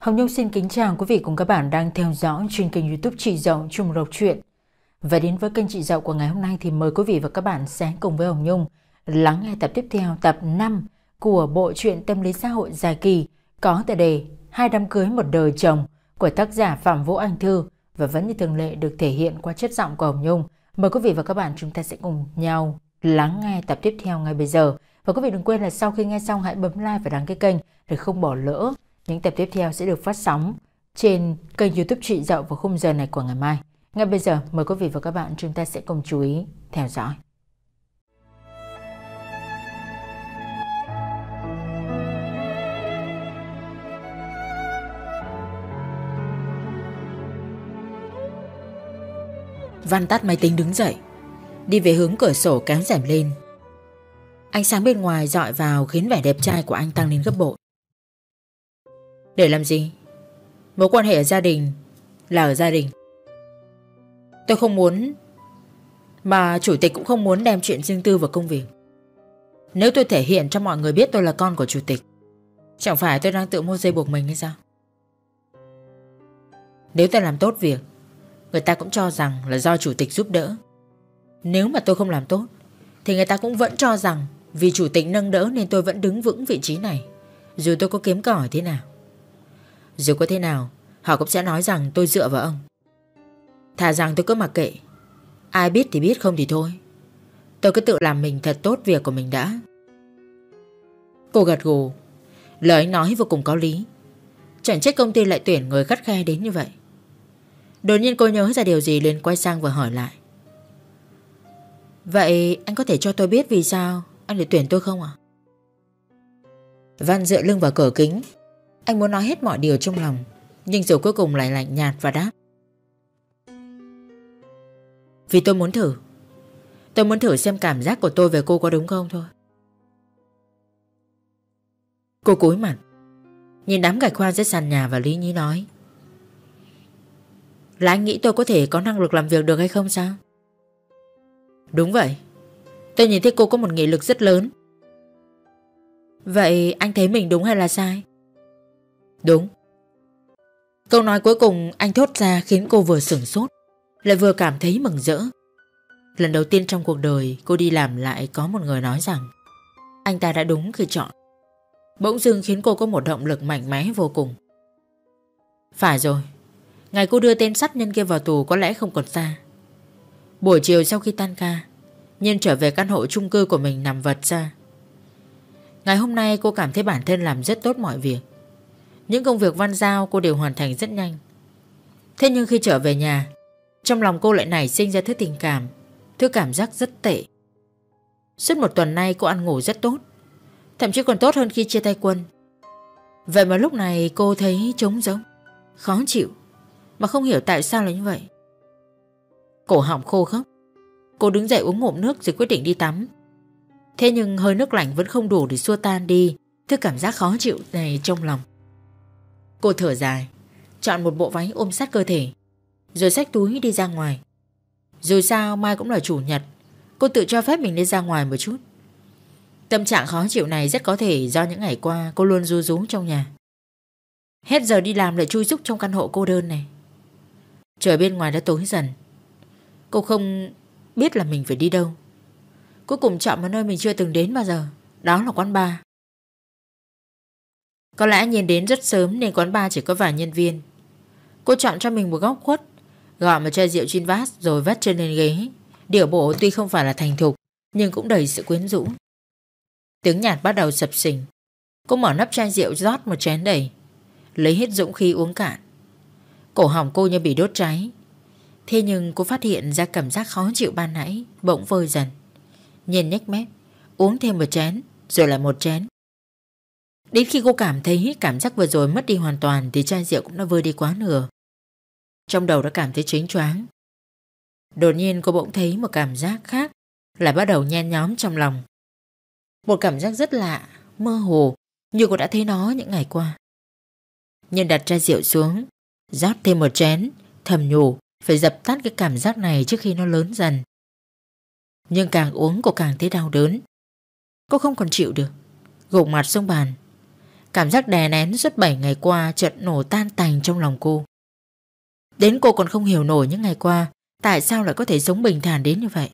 Hồng Nhung xin kính chào quý vị cùng các bạn đang theo dõi trên kênh youtube Chị Dậu Trung Độc Truyện. Và đến với kênh Chị Dậu của ngày hôm nay thì mời quý vị và các bạn sẽ cùng với Hồng Nhung lắng nghe tập tiếp theo tập 5 của bộ truyện tâm lý xã hội dài kỳ có tựa đề Hai đám cưới một đời chồng của tác giả Phạm Vũ Anh Thư và vẫn như thường lệ được thể hiện qua chất giọng của Hồng Nhung. Mời quý vị và các bạn chúng ta sẽ cùng nhau lắng nghe tập tiếp theo ngay bây giờ. Và quý vị đừng quên là sau khi nghe xong hãy bấm like và đăng ký kênh để không bỏ lỡ những tập tiếp theo sẽ được phát sóng trên kênh youtube Chị Dậu vào khung giờ này của ngày mai. Ngay bây giờ mời quý vị và các bạn chúng ta sẽ cùng chú ý theo dõi. Văn tắt máy tính đứng dậy Đi về hướng cửa sổ kéo rèm lên Ánh sáng bên ngoài dọi vào khiến vẻ đẹp trai của anh tăng lên gấp bội để làm gì Mối quan hệ ở gia đình Là ở gia đình Tôi không muốn Mà chủ tịch cũng không muốn đem chuyện riêng tư vào công việc Nếu tôi thể hiện cho mọi người biết tôi là con của chủ tịch Chẳng phải tôi đang tự mua dây buộc mình hay sao Nếu tôi làm tốt việc Người ta cũng cho rằng là do chủ tịch giúp đỡ Nếu mà tôi không làm tốt Thì người ta cũng vẫn cho rằng Vì chủ tịch nâng đỡ nên tôi vẫn đứng vững vị trí này Dù tôi có kiếm cỏi thế nào dù có thế nào Họ cũng sẽ nói rằng tôi dựa vào ông Thà rằng tôi cứ mặc kệ Ai biết thì biết không thì thôi Tôi cứ tự làm mình thật tốt việc của mình đã Cô gật gù Lời anh nói vô cùng có lý Chẳng trách công ty lại tuyển người khắt khe đến như vậy Đột nhiên cô nhớ ra điều gì liền quay sang và hỏi lại Vậy anh có thể cho tôi biết vì sao anh lại tuyển tôi không ạ? À? Văn dựa lưng vào cửa kính anh muốn nói hết mọi điều trong lòng Nhưng rồi cuối cùng lại lạnh nhạt và đáp Vì tôi muốn thử Tôi muốn thử xem cảm giác của tôi về cô có đúng không thôi Cô cúi mặt Nhìn đám gạch khoan dưới sàn nhà và Lý Nhí nói Là anh nghĩ tôi có thể có năng lực làm việc được hay không sao? Đúng vậy Tôi nhìn thấy cô có một nghị lực rất lớn Vậy anh thấy mình đúng hay là sai? Đúng. Câu nói cuối cùng anh thốt ra khiến cô vừa sửng sốt, lại vừa cảm thấy mừng rỡ. Lần đầu tiên trong cuộc đời cô đi làm lại có một người nói rằng anh ta đã đúng khi chọn. Bỗng dưng khiến cô có một động lực mạnh mẽ vô cùng. Phải rồi, ngày cô đưa tên sát nhân kia vào tù có lẽ không còn xa. Buổi chiều sau khi tan ca, Nhân trở về căn hộ chung cư của mình nằm vật ra. Ngày hôm nay cô cảm thấy bản thân làm rất tốt mọi việc. Những công việc văn giao cô đều hoàn thành rất nhanh Thế nhưng khi trở về nhà Trong lòng cô lại nảy sinh ra thứ tình cảm Thứ cảm giác rất tệ Suốt một tuần nay cô ăn ngủ rất tốt Thậm chí còn tốt hơn khi chia tay quân Vậy mà lúc này cô thấy trống rỗng Khó chịu Mà không hiểu tại sao là như vậy Cổ họng khô khốc Cô đứng dậy uống ngụm nước rồi quyết định đi tắm Thế nhưng hơi nước lạnh vẫn không đủ để xua tan đi Thứ cảm giác khó chịu này trong lòng Cô thở dài Chọn một bộ váy ôm sát cơ thể Rồi xách túi đi ra ngoài Dù sao mai cũng là chủ nhật Cô tự cho phép mình đi ra ngoài một chút Tâm trạng khó chịu này rất có thể do những ngày qua cô luôn ru rú trong nhà. Hết giờ đi làm lại chui rúc trong căn hộ cô đơn này. Trời bên ngoài đã tối dần. Cô không biết là mình phải đi đâu. Cuối cùng chọn một nơi mình chưa từng đến bao giờ. Đó là quán bar. Có lẽ nhìn đến rất sớm nên quán bar chỉ có vài nhân viên Cô chọn cho mình một góc khuất Gọi một chai rượu trên vát rồi vắt chân lên ghế Điểu bộ tuy không phải là thành thục Nhưng cũng đầy sự quyến rũ Tiếng nhạt bắt đầu sập sình Cô mở nắp chai rượu rót một chén đầy Lấy hết dũng khí uống cạn Cổ họng cô như bị đốt cháy Thế nhưng cô phát hiện ra cảm giác khó chịu ban nãy Bỗng vơi dần Nhìn nhếch mép Uống thêm một chén Rồi lại một chén Đến khi cô cảm thấy cảm giác vừa rồi mất đi hoàn toàn thì chai rượu cũng đã vơi đi quá nửa. Trong đầu đã cảm thấy chính choáng. Đột nhiên cô bỗng thấy một cảm giác khác lại bắt đầu nhen nhóm trong lòng. Một cảm giác rất lạ, mơ hồ như cô đã thấy nó những ngày qua. Nhân đặt chai rượu xuống, rót thêm một chén, thầm nhủ phải dập tắt cái cảm giác này trước khi nó lớn dần. Nhưng càng uống cô càng thấy đau đớn. Cô không còn chịu được, gục mặt xuống bàn, Cảm giác đè nén suốt 7 ngày qua chợt nổ tan tành trong lòng cô. Đến cô còn không hiểu nổi những ngày qua tại sao lại có thể sống bình thản đến như vậy.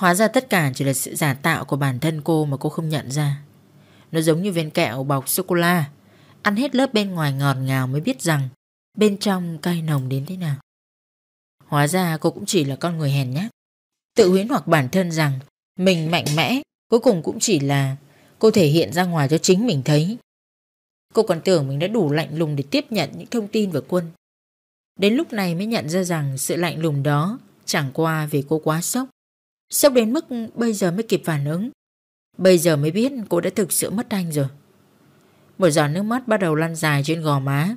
Hóa ra tất cả chỉ là sự giả tạo của bản thân cô mà cô không nhận ra. Nó giống như viên kẹo bọc sô-cô-la. Ăn hết lớp bên ngoài ngọt ngào mới biết rằng bên trong cay nồng đến thế nào. Hóa ra cô cũng chỉ là con người hèn nhát. Tự huyến hoặc bản thân rằng mình mạnh mẽ cuối cùng cũng chỉ là cô thể hiện ra ngoài cho chính mình thấy. Cô còn tưởng mình đã đủ lạnh lùng để tiếp nhận những thông tin về quân. Đến lúc này mới nhận ra rằng sự lạnh lùng đó chẳng qua vì cô quá sốc. Sốc đến mức bây giờ mới kịp phản ứng. Bây giờ mới biết cô đã thực sự mất anh rồi. Một giọt nước mắt bắt đầu lăn dài trên gò má.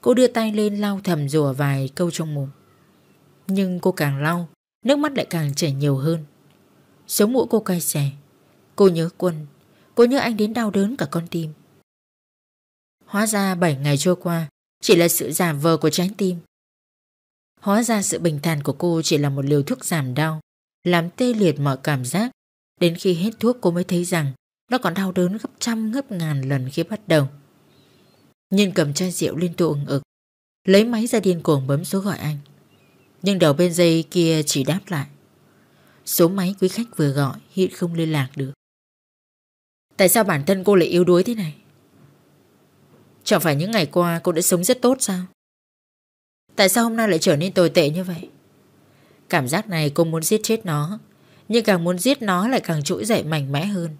Cô đưa tay lên lau thầm rùa vài câu trong mồm. Nhưng cô càng lau, nước mắt lại càng chảy nhiều hơn. Sống mũi cô cay xè. Cô nhớ quân, Cô như anh đến đau đớn cả con tim Hóa ra 7 ngày trôi qua Chỉ là sự giả vờ của trái tim Hóa ra sự bình thản của cô chỉ là một liều thuốc giảm đau Làm tê liệt mọi cảm giác Đến khi hết thuốc cô mới thấy rằng Nó còn đau đớn gấp trăm gấp ngàn lần khi bắt đầu Nhân cầm chai rượu liên tục ừng ực Lấy máy ra điên cuồng bấm số gọi anh Nhưng đầu bên dây kia chỉ đáp lại Số máy quý khách vừa gọi hiện không liên lạc được Tại sao bản thân cô lại yếu đuối thế này? Chẳng phải những ngày qua cô đã sống rất tốt sao? Tại sao hôm nay lại trở nên tồi tệ như vậy? Cảm giác này cô muốn giết chết nó Nhưng càng muốn giết nó lại càng trỗi dậy mạnh mẽ hơn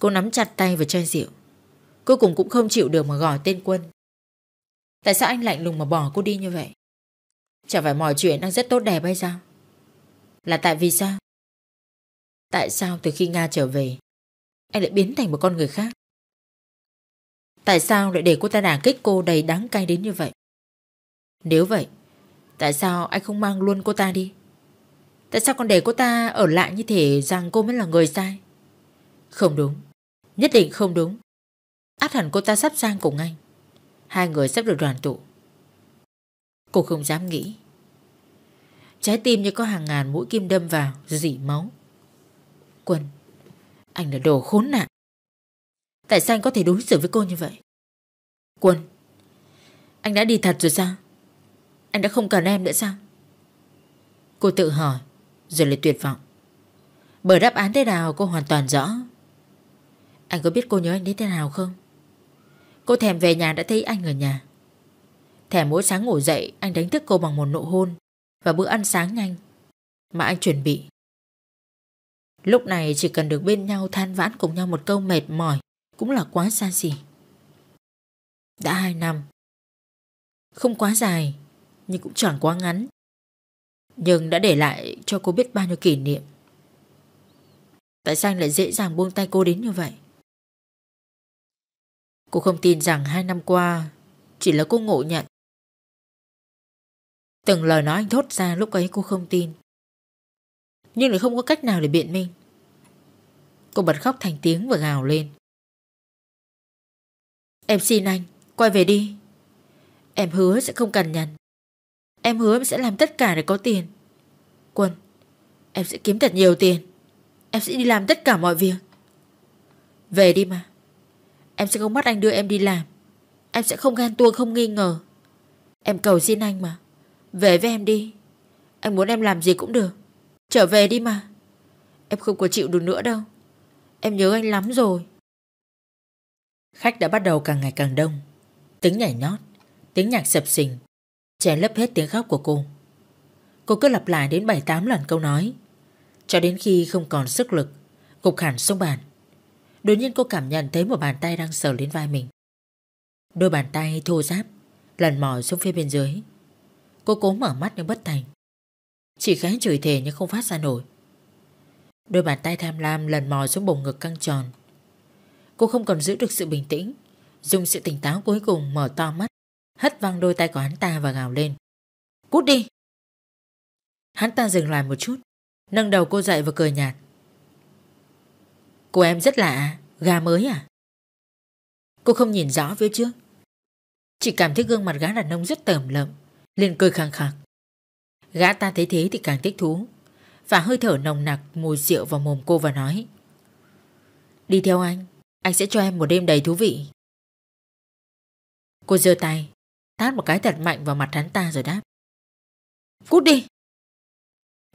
Cô nắm chặt tay và chai rượu Cuối cùng cũng không chịu được mà gọi tên quân Tại sao anh lạnh lùng mà bỏ cô đi như vậy? Chẳng phải mọi chuyện đang rất tốt đẹp hay sao? Là tại vì sao? Tại sao từ khi Nga trở về anh lại biến thành một con người khác Tại sao lại để cô ta đả kích cô đầy đáng cay đến như vậy Nếu vậy Tại sao anh không mang luôn cô ta đi Tại sao còn để cô ta ở lại như thể rằng cô mới là người sai Không đúng Nhất định không đúng Át hẳn cô ta sắp sang cùng anh Hai người sắp được đoàn tụ Cô không dám nghĩ Trái tim như có hàng ngàn mũi kim đâm vào Dỉ máu Quân anh là đồ khốn nạn. Tại sao anh có thể đối xử với cô như vậy? Quân, anh đã đi thật rồi sao? Anh đã không cần em nữa sao? Cô tự hỏi, rồi lại tuyệt vọng. Bởi đáp án thế nào cô hoàn toàn rõ. Anh có biết cô nhớ anh đến thế nào không? Cô thèm về nhà đã thấy anh ở nhà. Thèm mỗi sáng ngủ dậy anh đánh thức cô bằng một nụ hôn và bữa ăn sáng nhanh mà anh chuẩn bị Lúc này chỉ cần được bên nhau than vãn cùng nhau một câu mệt mỏi cũng là quá xa xỉ. Đã hai năm. Không quá dài, nhưng cũng chẳng quá ngắn. Nhưng đã để lại cho cô biết bao nhiêu kỷ niệm. Tại sao anh lại dễ dàng buông tay cô đến như vậy? Cô không tin rằng hai năm qua chỉ là cô ngộ nhận. Từng lời nói anh thốt ra lúc ấy cô không tin. Nhưng lại không có cách nào để biện minh Cô bật khóc thành tiếng và gào lên Em xin anh Quay về đi Em hứa sẽ không cằn nhằn Em hứa em sẽ làm tất cả để có tiền Quân Em sẽ kiếm thật nhiều tiền Em sẽ đi làm tất cả mọi việc Về đi mà Em sẽ không bắt anh đưa em đi làm Em sẽ không gan tuông không nghi ngờ Em cầu xin anh mà Về với em đi Anh muốn em làm gì cũng được Trở về đi mà Em không có chịu được nữa đâu Em nhớ anh lắm rồi Khách đã bắt đầu càng ngày càng đông Tiếng nhảy nhót Tiếng nhạc sập sình Chè lấp hết tiếng khóc của cô Cô cứ lặp lại đến 7-8 lần câu nói Cho đến khi không còn sức lực cục hẳn xuống bàn Đột nhiên cô cảm nhận thấy một bàn tay đang sờ lên vai mình Đôi bàn tay thô ráp Lần mò xuống phía bên dưới Cô cố mở mắt nhưng bất thành chỉ khẽ chửi thề nhưng không phát ra nổi Đôi bàn tay tham lam lần mò xuống bồng ngực căng tròn Cô không còn giữ được sự bình tĩnh Dùng sự tỉnh táo cuối cùng mở to mắt Hất văng đôi tay của hắn ta và gào lên Cút đi Hắn ta dừng lại một chút Nâng đầu cô dậy và cười nhạt Cô em rất lạ à? Gà mới à Cô không nhìn rõ phía trước Chỉ cảm thấy gương mặt gã đàn ông rất tởm lợm liền cười khẳng khẳng Gã ta thấy thế thì càng thích thú Và hơi thở nồng nặc mùi rượu vào mồm cô và nói Đi theo anh Anh sẽ cho em một đêm đầy thú vị Cô giơ tay Tát một cái thật mạnh vào mặt hắn ta rồi đáp Cút đi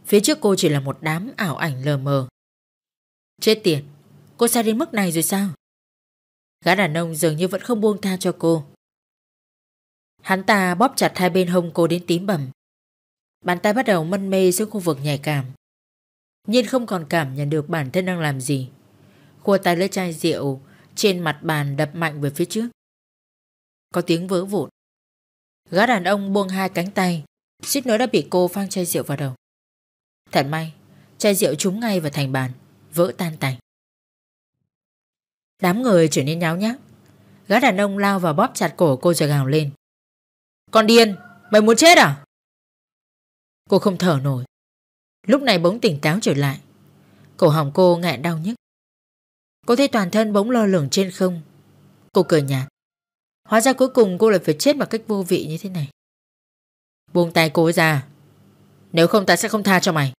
Phía trước cô chỉ là một đám ảo ảnh lờ mờ Chết tiệt Cô xa đến mức này rồi sao Gã đàn ông dường như vẫn không buông tha cho cô Hắn ta bóp chặt hai bên hông cô đến tím bầm Bàn tay bắt đầu mân mê xuống khu vực nhạy cảm. Nhiên không còn cảm nhận được bản thân đang làm gì. Khua tay lấy chai rượu trên mặt bàn đập mạnh về phía trước. Có tiếng vỡ vụn. Gã đàn ông buông hai cánh tay, suýt nữa đã bị cô phang chai rượu vào đầu. Thật may, chai rượu trúng ngay vào thành bàn, vỡ tan tành. Đám người trở nên nháo nhác. Gã đàn ông lao vào bóp chặt cổ cô rồi gào lên. Con điên, mày muốn chết à? Cô không thở nổi. Lúc này bỗng tỉnh táo trở lại. Cổ họng cô ngẹn đau nhức. Cô thấy toàn thân bỗng lơ lửng trên không. Cô cười nhạt. Hóa ra cuối cùng cô lại phải chết bằng cách vô vị như thế này. Buông tay cô ra. Nếu không ta sẽ không tha cho mày.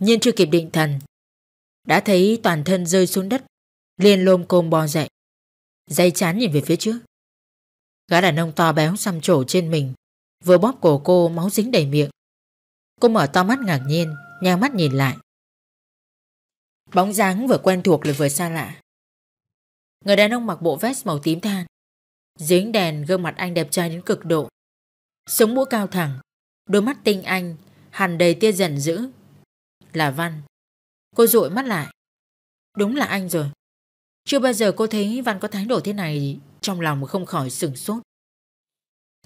nhưng chưa kịp định thần. Đã thấy toàn thân rơi xuống đất. liền lôm côm bò dậy. Dây chán nhìn về phía trước. Gã đàn ông to béo xăm trổ trên mình. Vừa bóp cổ cô máu dính đầy miệng. Cô mở to mắt ngạc nhiên Nhang mắt nhìn lại Bóng dáng vừa quen thuộc lại vừa xa lạ Người đàn ông mặc bộ vest màu tím than Dưới đèn gương mặt anh đẹp trai đến cực độ Sống mũi cao thẳng Đôi mắt tinh anh hằn đầy tia giận dữ Là Văn Cô dụi mắt lại Đúng là anh rồi Chưa bao giờ cô thấy Văn có thái độ thế này Trong lòng mà không khỏi sửng sốt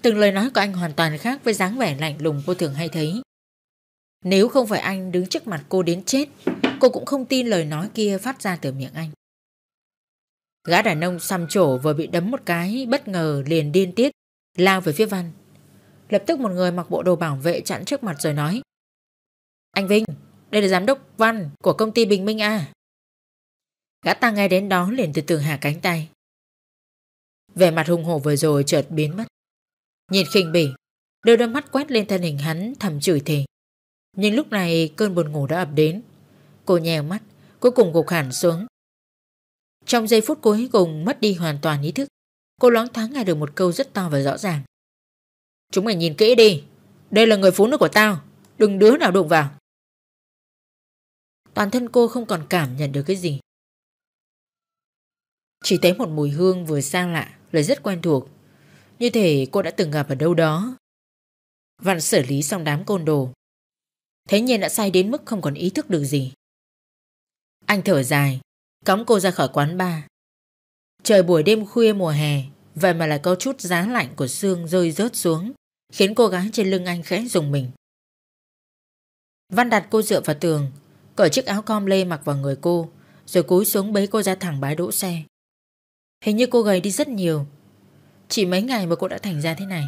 Từng lời nói của anh hoàn toàn khác với dáng vẻ lạnh lùng cô thường hay thấy nếu không phải anh đứng trước mặt cô đến chết, cô cũng không tin lời nói kia phát ra từ miệng anh. Gã đàn ông xăm trổ vừa bị đấm một cái, bất ngờ liền điên tiết, lao về phía Văn. Lập tức một người mặc bộ đồ bảo vệ chặn trước mặt rồi nói. Anh Vinh, đây là giám đốc Văn của công ty Bình Minh A. Gã ta nghe đến đó liền từ tường hạ cánh tay. Vẻ mặt hùng hổ vừa rồi chợt biến mất. Nhìn khinh bỉ, đôi đôi mắt quét lên thân hình hắn thầm chửi thề. Nhưng lúc này cơn buồn ngủ đã ập đến Cô nhèo mắt Cuối cùng gục hẳn xuống Trong giây phút cuối cùng mất đi hoàn toàn ý thức Cô loáng thoáng nghe được một câu rất to và rõ ràng Chúng mày nhìn kỹ đi Đây là người phụ nữ của tao Đừng đứa nào đụng vào Toàn thân cô không còn cảm nhận được cái gì Chỉ thấy một mùi hương vừa xa lạ Lại rất quen thuộc Như thể cô đã từng gặp ở đâu đó Vạn xử lý xong đám côn đồ Thế nhiên đã say đến mức không còn ý thức được gì. Anh thở dài, cõng cô ra khỏi quán bar. Trời buổi đêm khuya mùa hè, vậy mà lại có chút giá lạnh của xương rơi rớt xuống, khiến cô gái trên lưng anh khẽ dùng mình. Văn đặt cô dựa vào tường, cởi chiếc áo com lê mặc vào người cô, rồi cúi xuống bế cô ra thẳng bãi đỗ xe. Hình như cô gầy đi rất nhiều. Chỉ mấy ngày mà cô đã thành ra thế này.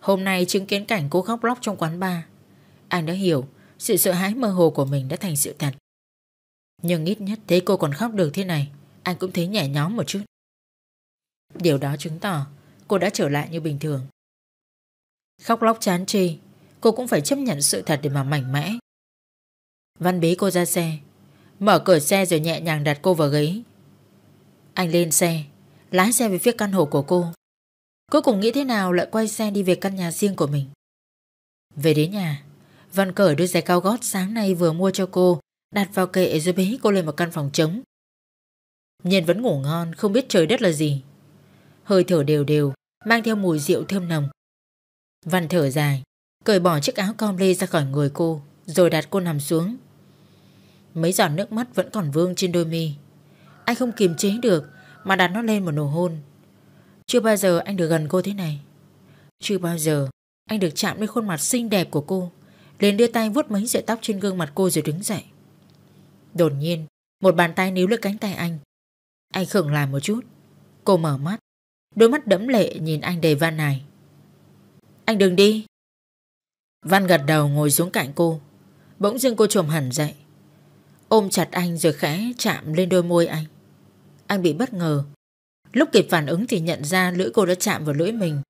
Hôm nay chứng kiến cảnh cô khóc lóc trong quán bar, anh đã hiểu sự sợ hãi mơ hồ của mình đã thành sự thật. Nhưng ít nhất thấy cô còn khóc được thế này, anh cũng thấy nhẹ nhõm một chút. Điều đó chứng tỏ cô đã trở lại như bình thường. Khóc lóc chán chê, cô cũng phải chấp nhận sự thật để mà mảnh mẽ. Văn bế cô ra xe, mở cửa xe rồi nhẹ nhàng đặt cô vào ghế. Anh lên xe, lái xe về phía căn hộ của cô. Cuối cùng nghĩ thế nào lại quay xe đi về căn nhà riêng của mình. Về đến nhà, Văn cởi đôi giày cao gót sáng nay vừa mua cho cô, đặt vào kệ rồi bế cô lên một căn phòng trống. Nhân vẫn ngủ ngon, không biết trời đất là gì. Hơi thở đều đều, mang theo mùi rượu thơm nồng. Văn thở dài, cởi bỏ chiếc áo com lê ra khỏi người cô, rồi đặt cô nằm xuống. Mấy giọt nước mắt vẫn còn vương trên đôi mi. Anh không kiềm chế được mà đặt nó lên một nụ hôn. Chưa bao giờ anh được gần cô thế này. Chưa bao giờ anh được chạm lên khuôn mặt xinh đẹp của cô liền đưa tay vuốt mấy sợi tóc trên gương mặt cô rồi đứng dậy. Đột nhiên, một bàn tay níu lấy cánh tay anh. Anh khựng lại một chút. Cô mở mắt, đôi mắt đẫm lệ nhìn anh đầy van này. Anh đừng đi. Văn gật đầu ngồi xuống cạnh cô. Bỗng dưng cô trồm hẳn dậy. Ôm chặt anh rồi khẽ chạm lên đôi môi anh. Anh bị bất ngờ. Lúc kịp phản ứng thì nhận ra lưỡi cô đã chạm vào lưỡi mình.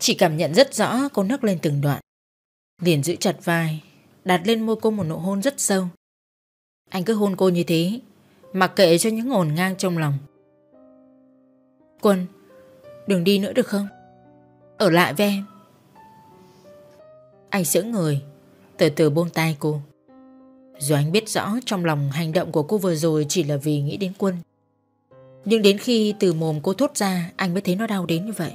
Chỉ cảm nhận rất rõ cô nấc lên từng đoạn. Liền giữ chặt vai Đặt lên môi cô một nụ hôn rất sâu Anh cứ hôn cô như thế Mặc kệ cho những ngổn ngang trong lòng Quân Đừng đi nữa được không Ở lại với em Anh sững người Từ từ buông tay cô Dù anh biết rõ trong lòng hành động của cô vừa rồi Chỉ là vì nghĩ đến quân Nhưng đến khi từ mồm cô thốt ra Anh mới thấy nó đau đến như vậy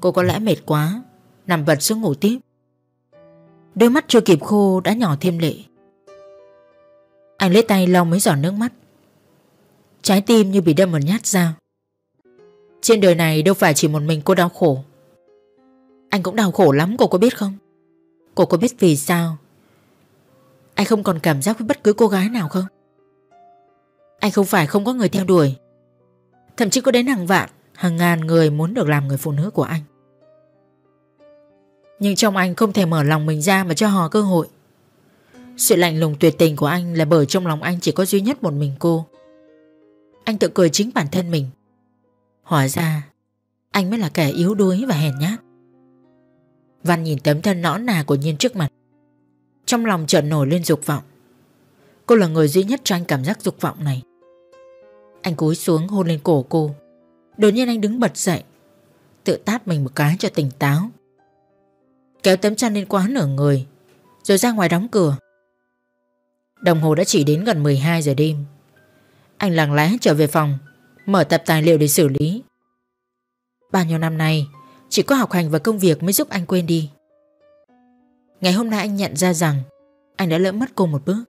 Cô có lẽ mệt quá Nằm vật xuống ngủ tiếp Đôi mắt chưa kịp khô đã nhỏ thêm lệ Anh lấy tay lau mấy giọt nước mắt Trái tim như bị đâm một nhát dao Trên đời này đâu phải chỉ một mình cô đau khổ Anh cũng đau khổ lắm cô có biết không Cô có biết vì sao Anh không còn cảm giác với bất cứ cô gái nào không Anh không phải không có người theo đuổi Thậm chí có đến hàng vạn Hàng ngàn người muốn được làm người phụ nữ của anh nhưng trong anh không thể mở lòng mình ra mà cho họ cơ hội Sự lạnh lùng tuyệt tình của anh là bởi trong lòng anh chỉ có duy nhất một mình cô Anh tự cười chính bản thân mình Hóa ra Anh mới là kẻ yếu đuối và hèn nhát Văn nhìn tấm thân nõn nà của Nhiên trước mặt Trong lòng chợt nổi lên dục vọng Cô là người duy nhất cho anh cảm giác dục vọng này Anh cúi xuống hôn lên cổ cô Đột nhiên anh đứng bật dậy Tự tát mình một cái cho tỉnh táo Kéo tấm chăn lên quá nửa người Rồi ra ngoài đóng cửa Đồng hồ đã chỉ đến gần 12 giờ đêm Anh lặng lẽ trở về phòng Mở tập tài liệu để xử lý Bao nhiêu năm nay Chỉ có học hành và công việc mới giúp anh quên đi Ngày hôm nay anh nhận ra rằng Anh đã lỡ mất cô một bước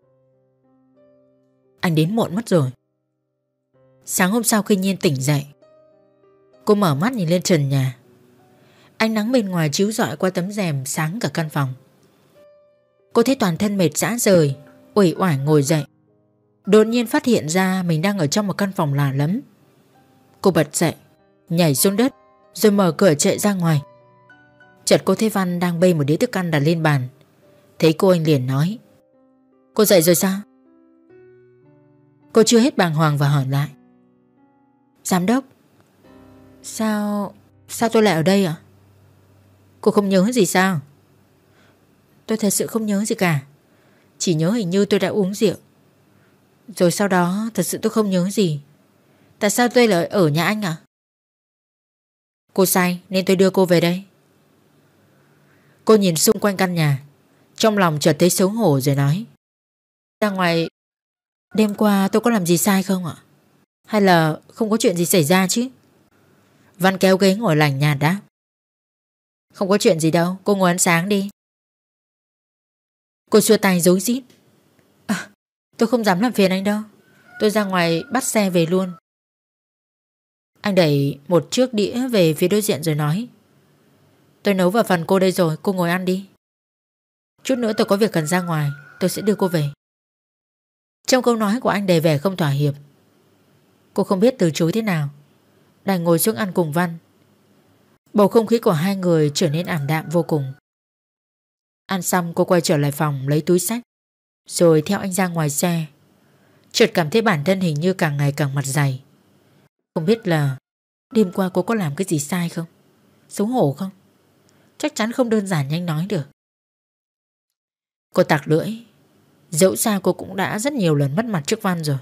Anh đến muộn mất rồi Sáng hôm sau khi Nhiên tỉnh dậy Cô mở mắt nhìn lên trần nhà Ánh nắng bên ngoài chiếu rọi qua tấm rèm sáng cả căn phòng Cô thấy toàn thân mệt rã rời uể oải ngồi dậy Đột nhiên phát hiện ra mình đang ở trong một căn phòng lạ lắm Cô bật dậy Nhảy xuống đất Rồi mở cửa chạy ra ngoài Chợt cô thấy Văn đang bê một đĩa thức ăn đặt lên bàn Thấy cô anh liền nói Cô dậy rồi sao Cô chưa hết bàng hoàng và hỏi lại Giám đốc Sao Sao tôi lại ở đây ạ à? Cô không nhớ gì sao Tôi thật sự không nhớ gì cả Chỉ nhớ hình như tôi đã uống rượu Rồi sau đó thật sự tôi không nhớ gì Tại sao tôi lại ở nhà anh à Cô sai nên tôi đưa cô về đây Cô nhìn xung quanh căn nhà Trong lòng chợt thấy xấu hổ rồi nói Ra ngoài Đêm qua tôi có làm gì sai không ạ Hay là không có chuyện gì xảy ra chứ Văn kéo ghế ngồi lành nhà đáp không có chuyện gì đâu Cô ngồi ăn sáng đi Cô xua tay dối rít à, Tôi không dám làm phiền anh đâu Tôi ra ngoài bắt xe về luôn Anh đẩy một chiếc đĩa về phía đối diện rồi nói Tôi nấu vào phần cô đây rồi Cô ngồi ăn đi Chút nữa tôi có việc cần ra ngoài Tôi sẽ đưa cô về Trong câu nói của anh đầy vẻ không thỏa hiệp Cô không biết từ chối thế nào Đành ngồi xuống ăn cùng Văn Bầu không khí của hai người trở nên ảm đạm vô cùng. Ăn xong cô quay trở lại phòng lấy túi sách Rồi theo anh ra ngoài xe Chợt cảm thấy bản thân hình như càng ngày càng mặt dày Không biết là Đêm qua cô có làm cái gì sai không Xấu hổ không Chắc chắn không đơn giản nhanh nói được Cô tạc lưỡi Dẫu sao cô cũng đã rất nhiều lần mất mặt trước Văn rồi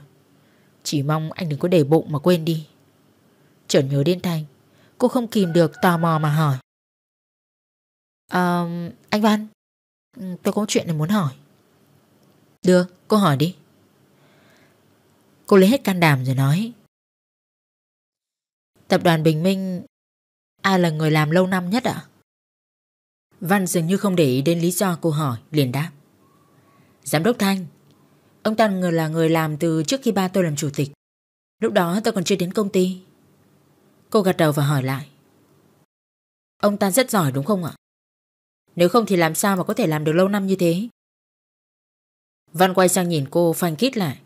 Chỉ mong anh đừng có để bụng mà quên đi Chợt nhớ đến Thanh Cô không kìm được tò mò mà hỏi à, Anh Văn Tôi có chuyện này muốn hỏi Được cô hỏi đi Cô lấy hết can đảm rồi nói Tập đoàn Bình Minh Ai là người làm lâu năm nhất ạ? Văn dường như không để ý đến lý do cô hỏi liền đáp Giám đốc Thanh Ông ta là người làm từ trước khi ba tôi làm chủ tịch Lúc đó tôi còn chưa đến công ty Cô gật đầu và hỏi lại Ông ta rất giỏi đúng không ạ? Nếu không thì làm sao mà có thể làm được lâu năm như thế? Văn quay sang nhìn cô phanh kít lại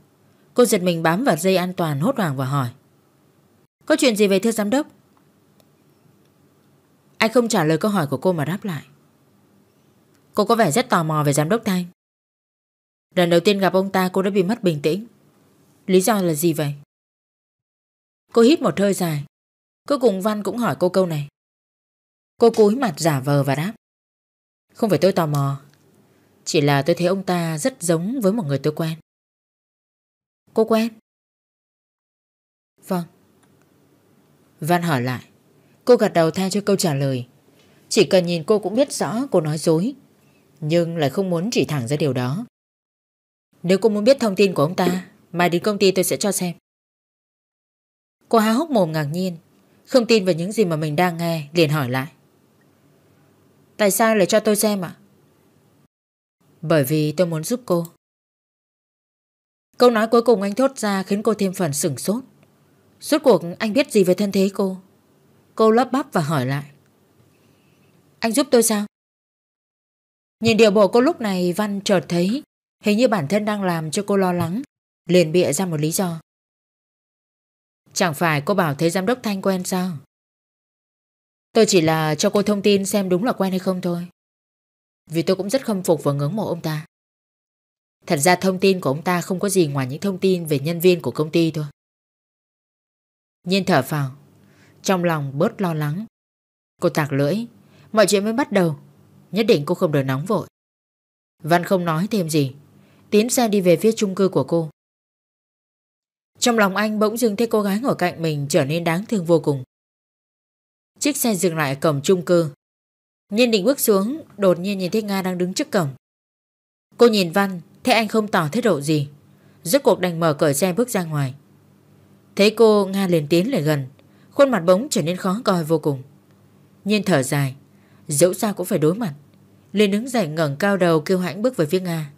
Cô giật mình bám vào dây an toàn hốt hoảng và hỏi Có chuyện gì về thưa giám đốc? Anh không trả lời câu hỏi của cô mà đáp lại Cô có vẻ rất tò mò về giám đốc Thanh Lần đầu tiên gặp ông ta cô đã bị mất bình tĩnh Lý do là gì vậy? Cô hít một hơi dài Cuối cùng Văn cũng hỏi cô câu này. Cô cúi mặt giả vờ và đáp. Không phải tôi tò mò. Chỉ là tôi thấy ông ta rất giống với một người tôi quen. Cô quen? Vâng. Văn hỏi lại. Cô gật đầu theo cho câu trả lời. Chỉ cần nhìn cô cũng biết rõ cô nói dối. Nhưng lại không muốn chỉ thẳng ra điều đó. Nếu cô muốn biết thông tin của ông ta, mai đến công ty tôi sẽ cho xem. Cô há hốc mồm ngạc nhiên không tin vào những gì mà mình đang nghe liền hỏi lại Tại sao lại cho tôi xem ạ? Bởi vì tôi muốn giúp cô Câu nói cuối cùng anh thốt ra khiến cô thêm phần sửng sốt Suốt cuộc anh biết gì về thân thế cô Cô lấp bắp và hỏi lại Anh giúp tôi sao? Nhìn điều bộ cô lúc này Văn chợt thấy Hình như bản thân đang làm cho cô lo lắng Liền bịa ra một lý do Chẳng phải cô bảo thấy giám đốc Thanh quen sao? Tôi chỉ là cho cô thông tin xem đúng là quen hay không thôi. Vì tôi cũng rất khâm phục và ngưỡng mộ ông ta. Thật ra thông tin của ông ta không có gì ngoài những thông tin về nhân viên của công ty thôi. Nhiên thở phào, trong lòng bớt lo lắng. Cô tạc lưỡi, mọi chuyện mới bắt đầu. Nhất định cô không được nóng vội. Văn không nói thêm gì, tiến xe đi về phía chung cư của cô. Trong lòng anh bỗng dưng thấy cô gái ngồi cạnh mình trở nên đáng thương vô cùng. Chiếc xe dừng lại ở cổng chung cư. Nhân định bước xuống, đột nhiên nhìn thấy Nga đang đứng trước cổng. Cô nhìn Văn, thấy anh không tỏ thái độ gì. Rốt cuộc đành mở cửa xe bước ra ngoài. Thấy cô, Nga liền tiến lại gần. Khuôn mặt bỗng trở nên khó coi vô cùng. Nhiên thở dài, dẫu sao cũng phải đối mặt. Liền đứng dậy ngẩng cao đầu kêu hãnh bước về phía Nga.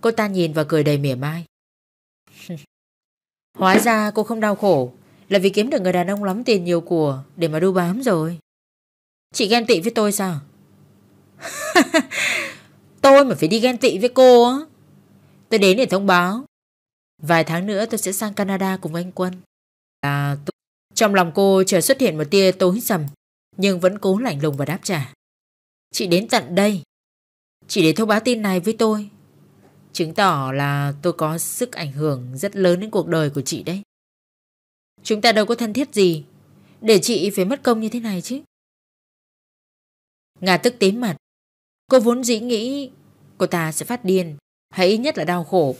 Cô ta nhìn và cười đầy mỉa mai. Hóa ra cô không đau khổ Là vì kiếm được người đàn ông lắm tiền nhiều của Để mà đu bám rồi Chị ghen tị với tôi sao Tôi mà phải đi ghen tị với cô á Tôi đến để thông báo Vài tháng nữa tôi sẽ sang Canada cùng anh Quân À tôi... Trong lòng cô chờ xuất hiện một tia tối sầm Nhưng vẫn cố lạnh lùng và đáp trả Chị đến tận đây Chị để thông báo tin này với tôi Chứng tỏ là tôi có sức ảnh hưởng rất lớn đến cuộc đời của chị đấy. Chúng ta đâu có thân thiết gì để chị phải mất công như thế này chứ. Ngà tức tím mặt. Cô vốn dĩ nghĩ cô ta sẽ phát điên hay ít nhất là đau khổ.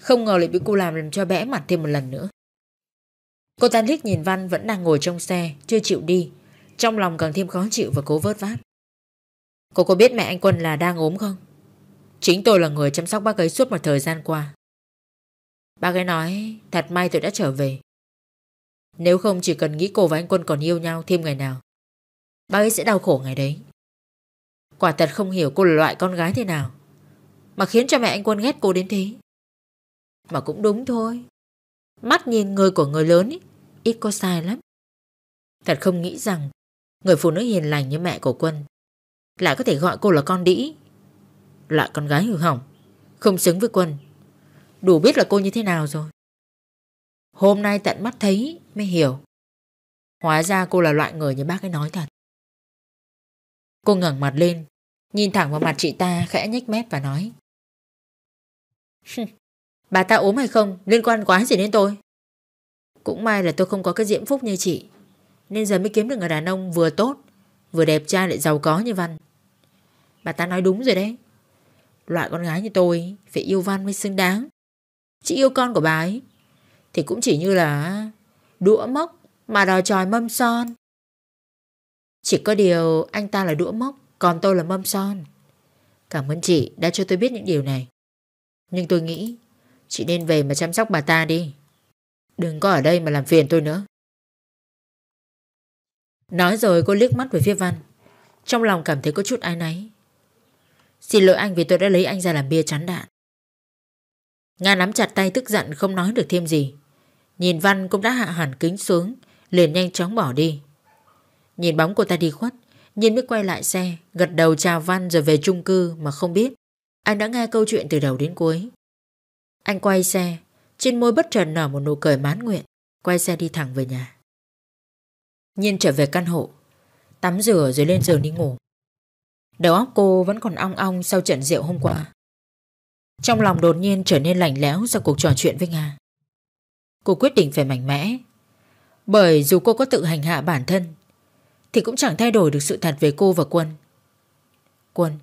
Không ngờ lại bị cô làm làm cho bẽ mặt thêm một lần nữa. Cô ta liếc nhìn Văn vẫn đang ngồi trong xe, chưa chịu đi. Trong lòng càng thêm khó chịu và cố vớt vát. Cô có biết mẹ anh Quân là đang ốm không? Chính tôi là người chăm sóc bác ấy suốt một thời gian qua. Bác ấy nói, thật may tôi đã trở về. Nếu không chỉ cần nghĩ cô và anh Quân còn yêu nhau thêm ngày nào, bác ấy sẽ đau khổ ngày đấy. Quả thật không hiểu cô là loại con gái thế nào, mà khiến cho mẹ anh Quân ghét cô đến thế. Mà cũng đúng thôi, mắt nhìn người của người lớn ý, ít có sai lắm. Thật không nghĩ rằng người phụ nữ hiền lành như mẹ của Quân lại có thể gọi cô là con đĩ loại con gái hư hỏng Không xứng với quân Đủ biết là cô như thế nào rồi Hôm nay tận mắt thấy mới hiểu Hóa ra cô là loại người như bác ấy nói thật Cô ngẩng mặt lên Nhìn thẳng vào mặt chị ta khẽ nhếch mép và nói Bà ta ốm hay không liên quan quá gì đến tôi Cũng may là tôi không có cái diễm phúc như chị Nên giờ mới kiếm được người đàn ông vừa tốt Vừa đẹp trai lại giàu có như Văn Bà ta nói đúng rồi đấy Loại con gái như tôi phải yêu văn mới xứng đáng. Chị yêu con của bà ấy thì cũng chỉ như là đũa mốc mà đòi tròi mâm son. Chỉ có điều anh ta là đũa mốc còn tôi là mâm son. Cảm ơn chị đã cho tôi biết những điều này. Nhưng tôi nghĩ chị nên về mà chăm sóc bà ta đi. Đừng có ở đây mà làm phiền tôi nữa. Nói rồi cô liếc mắt về phía Văn. Trong lòng cảm thấy có chút ai nấy. Xin lỗi anh vì tôi đã lấy anh ra làm bia chắn đạn. Nga nắm chặt tay tức giận không nói được thêm gì. Nhìn Văn cũng đã hạ hẳn kính xuống, liền nhanh chóng bỏ đi. Nhìn bóng cô ta đi khuất, Nhiên mới quay lại xe, gật đầu chào Văn rồi về chung cư mà không biết. Anh đã nghe câu chuyện từ đầu đến cuối. Anh quay xe, trên môi bất trần nở một nụ cười mãn nguyện, quay xe đi thẳng về nhà. Nhiên trở về căn hộ, tắm rửa rồi lên giường đi ngủ. Đầu óc cô vẫn còn ong ong sau trận rượu hôm qua. Trong lòng đột nhiên trở nên lạnh lẽo sau cuộc trò chuyện với Nga. Cô quyết định phải mạnh mẽ. Bởi dù cô có tự hành hạ bản thân, thì cũng chẳng thay đổi được sự thật về cô và Quân. Quân,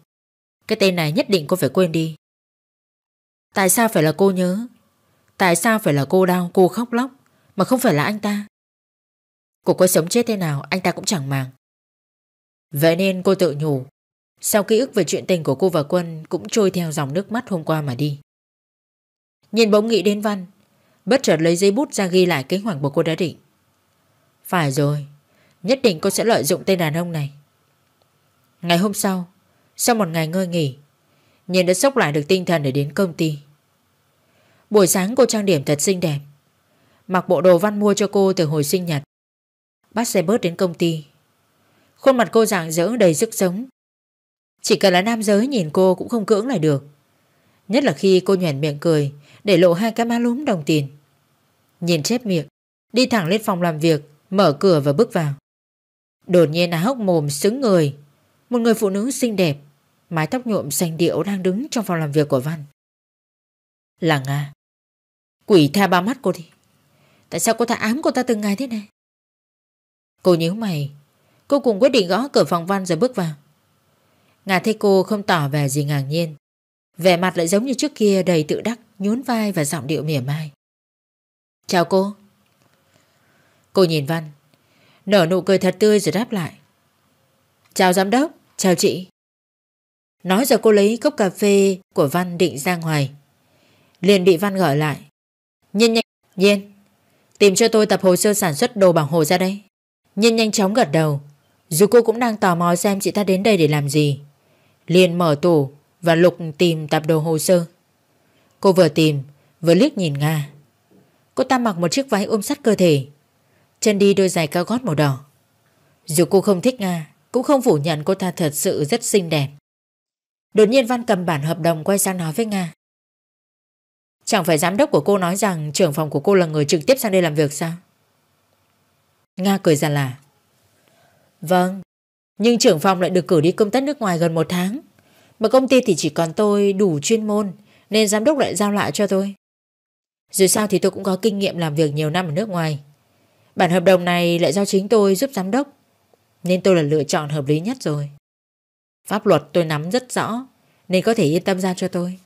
cái tên này nhất định cô phải quên đi. Tại sao phải là cô nhớ? Tại sao phải là cô đau, cô khóc lóc, mà không phải là anh ta? Cô có sống chết thế nào, anh ta cũng chẳng màng. Vậy nên cô tự nhủ sau ký ức về chuyện tình của cô và Quân cũng trôi theo dòng nước mắt hôm qua mà đi. Nhìn bỗng nghĩ đến Văn, bất chợt lấy giấy bút ra ghi lại kế hoạch của cô đã định. Phải rồi, nhất định cô sẽ lợi dụng tên đàn ông này. Ngày hôm sau, sau một ngày ngơi nghỉ, Nhìn đã sốc lại được tinh thần để đến công ty. Buổi sáng cô trang điểm thật xinh đẹp. Mặc bộ đồ văn mua cho cô từ hồi sinh nhật. Bắt xe bớt đến công ty. Khuôn mặt cô rạng rỡ đầy sức sống chỉ cần là nam giới nhìn cô cũng không cưỡng lại được Nhất là khi cô nhoẻn miệng cười Để lộ hai cái má lúm đồng tiền Nhìn chép miệng Đi thẳng lên phòng làm việc Mở cửa và bước vào Đột nhiên là hốc mồm xứng người Một người phụ nữ xinh đẹp Mái tóc nhuộm xanh điệu đang đứng trong phòng làm việc của Văn Là Nga Quỷ tha ba mắt cô đi Tại sao cô ta ám cô ta từng ngày thế này Cô nhíu mày Cô cùng quyết định gõ cửa phòng Văn rồi bước vào Ngà thấy cô không tỏ vẻ gì ngạc nhiên. Vẻ mặt lại giống như trước kia đầy tự đắc, nhún vai và giọng điệu mỉa mai. Chào cô. Cô nhìn Văn, nở nụ cười thật tươi rồi đáp lại. Chào giám đốc, chào chị. Nói giờ cô lấy cốc cà phê của Văn định ra ngoài. Liền bị Văn gọi lại. nhân nhanh, nhiên, tìm cho tôi tập hồ sơ sản xuất đồ bằng hồ ra đây. nhân nhanh chóng gật đầu, dù cô cũng đang tò mò xem chị ta đến đây để làm gì liền mở tủ và lục tìm tạp đồ hồ sơ. Cô vừa tìm, vừa liếc nhìn Nga. Cô ta mặc một chiếc váy ôm sát cơ thể, chân đi đôi giày cao gót màu đỏ. Dù cô không thích Nga, cũng không phủ nhận cô ta thật sự rất xinh đẹp. Đột nhiên Văn cầm bản hợp đồng quay sang nói với Nga. Chẳng phải giám đốc của cô nói rằng trưởng phòng của cô là người trực tiếp sang đây làm việc sao? Nga cười ra là Vâng, nhưng trưởng phòng lại được cử đi công tác nước ngoài gần một tháng Mà công ty thì chỉ còn tôi đủ chuyên môn Nên giám đốc lại giao lại cho tôi Dù sao thì tôi cũng có kinh nghiệm làm việc nhiều năm ở nước ngoài Bản hợp đồng này lại do chính tôi giúp giám đốc Nên tôi là lựa chọn hợp lý nhất rồi Pháp luật tôi nắm rất rõ Nên có thể yên tâm ra cho tôi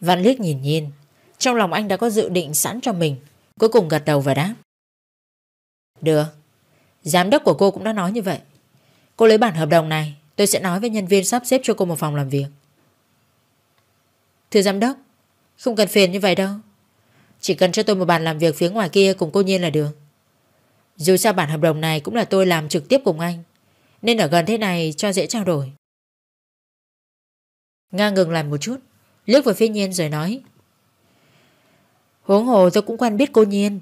Văn liếc nhìn nhìn Trong lòng anh đã có dự định sẵn cho mình Cuối cùng gật đầu và đáp Được Giám đốc của cô cũng đã nói như vậy Cô lấy bản hợp đồng này Tôi sẽ nói với nhân viên sắp xếp cho cô một phòng làm việc Thưa giám đốc Không cần phiền như vậy đâu Chỉ cần cho tôi một bàn làm việc phía ngoài kia cùng cô Nhiên là được Dù sao bản hợp đồng này cũng là tôi làm trực tiếp cùng anh Nên ở gần thế này cho dễ trao đổi Nga ngừng lại một chút Lướt vào phía Nhiên rồi nói Huống hồ tôi cũng quen biết cô Nhiên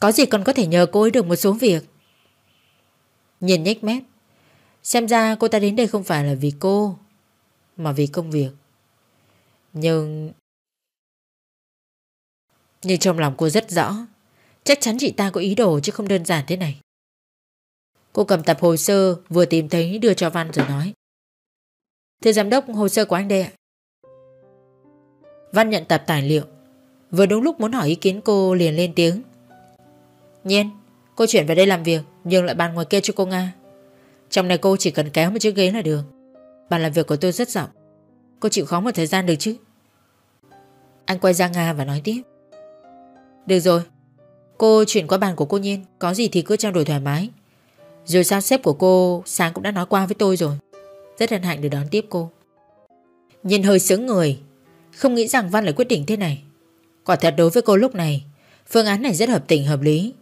có gì còn có thể nhờ cô ấy được một số việc Nhìn nhếch mép Xem ra cô ta đến đây không phải là vì cô Mà vì công việc Nhưng Nhưng trong lòng cô rất rõ Chắc chắn chị ta có ý đồ chứ không đơn giản thế này Cô cầm tập hồ sơ Vừa tìm thấy đưa cho Văn rồi nói Thưa giám đốc hồ sơ của anh đây ạ Văn nhận tập tài liệu Vừa đúng lúc muốn hỏi ý kiến cô liền lên tiếng Nhiên, cô chuyển về đây làm việc nhưng lại bàn ngoài kia cho cô Nga. Trong này cô chỉ cần kéo một chiếc ghế là được. Bàn làm việc của tôi rất rộng. Cô chịu khó một thời gian được chứ? Anh quay ra Nga và nói tiếp. Được rồi, cô chuyển qua bàn của cô Nhiên, có gì thì cứ trao đổi thoải mái. Rồi sao sếp của cô sáng cũng đã nói qua với tôi rồi. Rất hân hạnh được đón tiếp cô. nhìn hơi sướng người, không nghĩ rằng Văn lại quyết định thế này. Quả thật đối với cô lúc này, phương án này rất hợp tình hợp lý.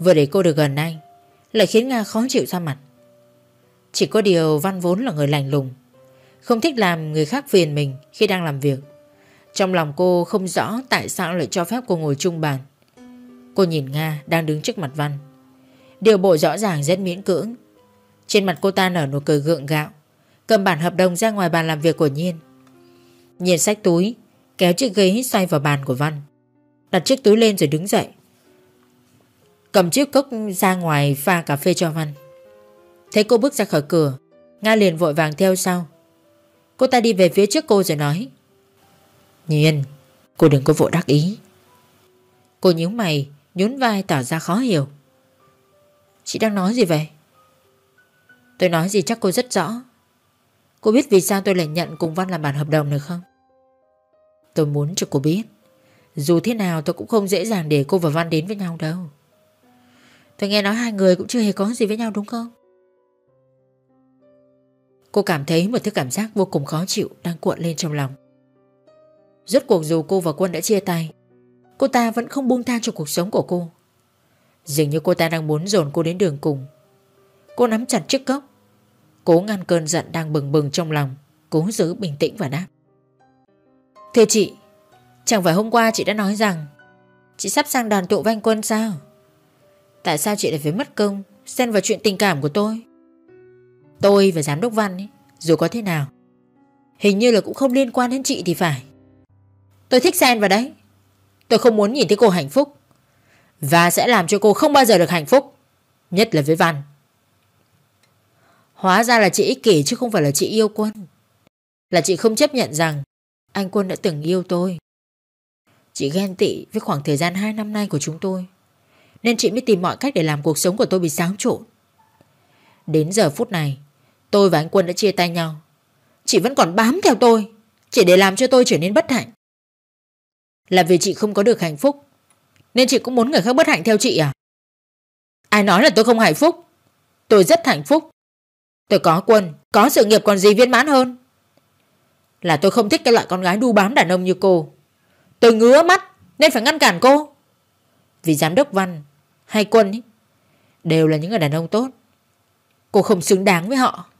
Vừa để cô được gần anh Lại khiến Nga khó chịu ra mặt Chỉ có điều Văn vốn là người lành lùng Không thích làm người khác phiền mình Khi đang làm việc Trong lòng cô không rõ tại sao lại cho phép cô ngồi chung bàn Cô nhìn Nga đang đứng trước mặt Văn Điều bộ rõ ràng rất miễn cưỡng Trên mặt cô ta nở nụ cười gượng gạo Cầm bản hợp đồng ra ngoài bàn làm việc của Nhiên nhìn sách túi Kéo chiếc ghế xoay vào bàn của Văn Đặt chiếc túi lên rồi đứng dậy cầm chiếc cốc ra ngoài pha cà phê cho Văn. Thấy cô bước ra khỏi cửa, Nga liền vội vàng theo sau. Cô ta đi về phía trước cô rồi nói. Nhiên, cô đừng có vội đắc ý. Cô nhíu mày, nhún vai tỏ ra khó hiểu. Chị đang nói gì vậy? Tôi nói gì chắc cô rất rõ. Cô biết vì sao tôi lại nhận cùng Văn làm bản hợp đồng được không? Tôi muốn cho cô biết. Dù thế nào tôi cũng không dễ dàng để cô và Văn đến với nhau đâu. Tôi nghe nói hai người cũng chưa hề có gì với nhau đúng không? Cô cảm thấy một thứ cảm giác vô cùng khó chịu đang cuộn lên trong lòng. Rốt cuộc dù cô và Quân đã chia tay, cô ta vẫn không buông tha cho cuộc sống của cô. Dường như cô ta đang muốn dồn cô đến đường cùng. Cô nắm chặt chiếc cốc, cố ngăn cơn giận đang bừng bừng trong lòng, cố giữ bình tĩnh và đáp. Thưa chị, chẳng phải hôm qua chị đã nói rằng chị sắp sang đoàn tụ với anh Quân sao? Tại sao chị lại phải mất công Xen vào chuyện tình cảm của tôi Tôi và giám đốc Văn ấy, Dù có thế nào Hình như là cũng không liên quan đến chị thì phải Tôi thích xen vào đấy Tôi không muốn nhìn thấy cô hạnh phúc Và sẽ làm cho cô không bao giờ được hạnh phúc Nhất là với Văn Hóa ra là chị ích kỷ chứ không phải là chị yêu quân Là chị không chấp nhận rằng Anh quân đã từng yêu tôi Chị ghen tị với khoảng thời gian 2 năm nay của chúng tôi nên chị mới tìm mọi cách để làm cuộc sống của tôi bị xáo trộn Đến giờ phút này Tôi và anh Quân đã chia tay nhau Chị vẫn còn bám theo tôi Chỉ để làm cho tôi trở nên bất hạnh Là vì chị không có được hạnh phúc Nên chị cũng muốn người khác bất hạnh theo chị à Ai nói là tôi không hạnh phúc Tôi rất hạnh phúc Tôi có quân Có sự nghiệp còn gì viên mãn hơn Là tôi không thích cái loại con gái đu bám đàn ông như cô Tôi ngứa mắt Nên phải ngăn cản cô Vì giám đốc Văn hay Quân ấy, đều là những người đàn ông tốt. Cô không xứng đáng với họ.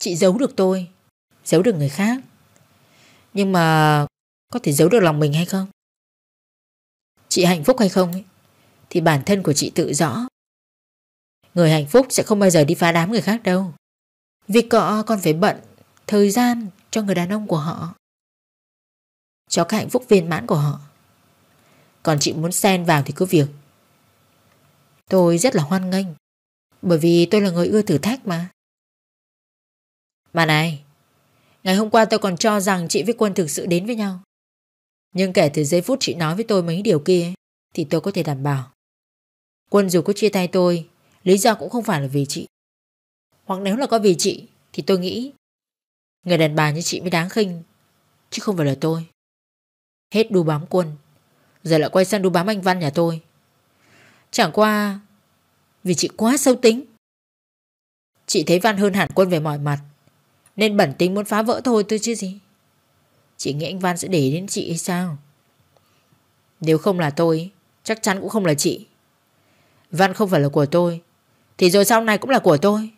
Chị giấu được tôi, giấu được người khác. Nhưng mà có thể giấu được lòng mình hay không? Chị hạnh phúc hay không ấy, thì bản thân của chị tự rõ. Người hạnh phúc sẽ không bao giờ đi phá đám người khác đâu. Vì cọ còn phải bận thời gian cho người đàn ông của họ. Cho cái hạnh phúc viên mãn của họ. Còn chị muốn xen vào thì cứ việc Tôi rất là hoan nghênh Bởi vì tôi là người ưa thử thách mà Mà này Ngày hôm qua tôi còn cho rằng chị với Quân thực sự đến với nhau Nhưng kể từ giây phút chị nói với tôi mấy điều kia Thì tôi có thể đảm bảo Quân dù có chia tay tôi Lý do cũng không phải là vì chị Hoặc nếu là có vì chị Thì tôi nghĩ Người đàn bà như chị mới đáng khinh Chứ không phải là tôi Hết đu bám quân Giờ lại quay sang đu bám anh Văn nhà tôi Chẳng qua Vì chị quá sâu tính Chị thấy Văn hơn hẳn quân về mọi mặt Nên bẩn tính muốn phá vỡ thôi tôi chứ gì Chị nghĩ anh Văn sẽ để đến chị hay sao Nếu không là tôi Chắc chắn cũng không là chị Văn không phải là của tôi Thì rồi sau này cũng là của tôi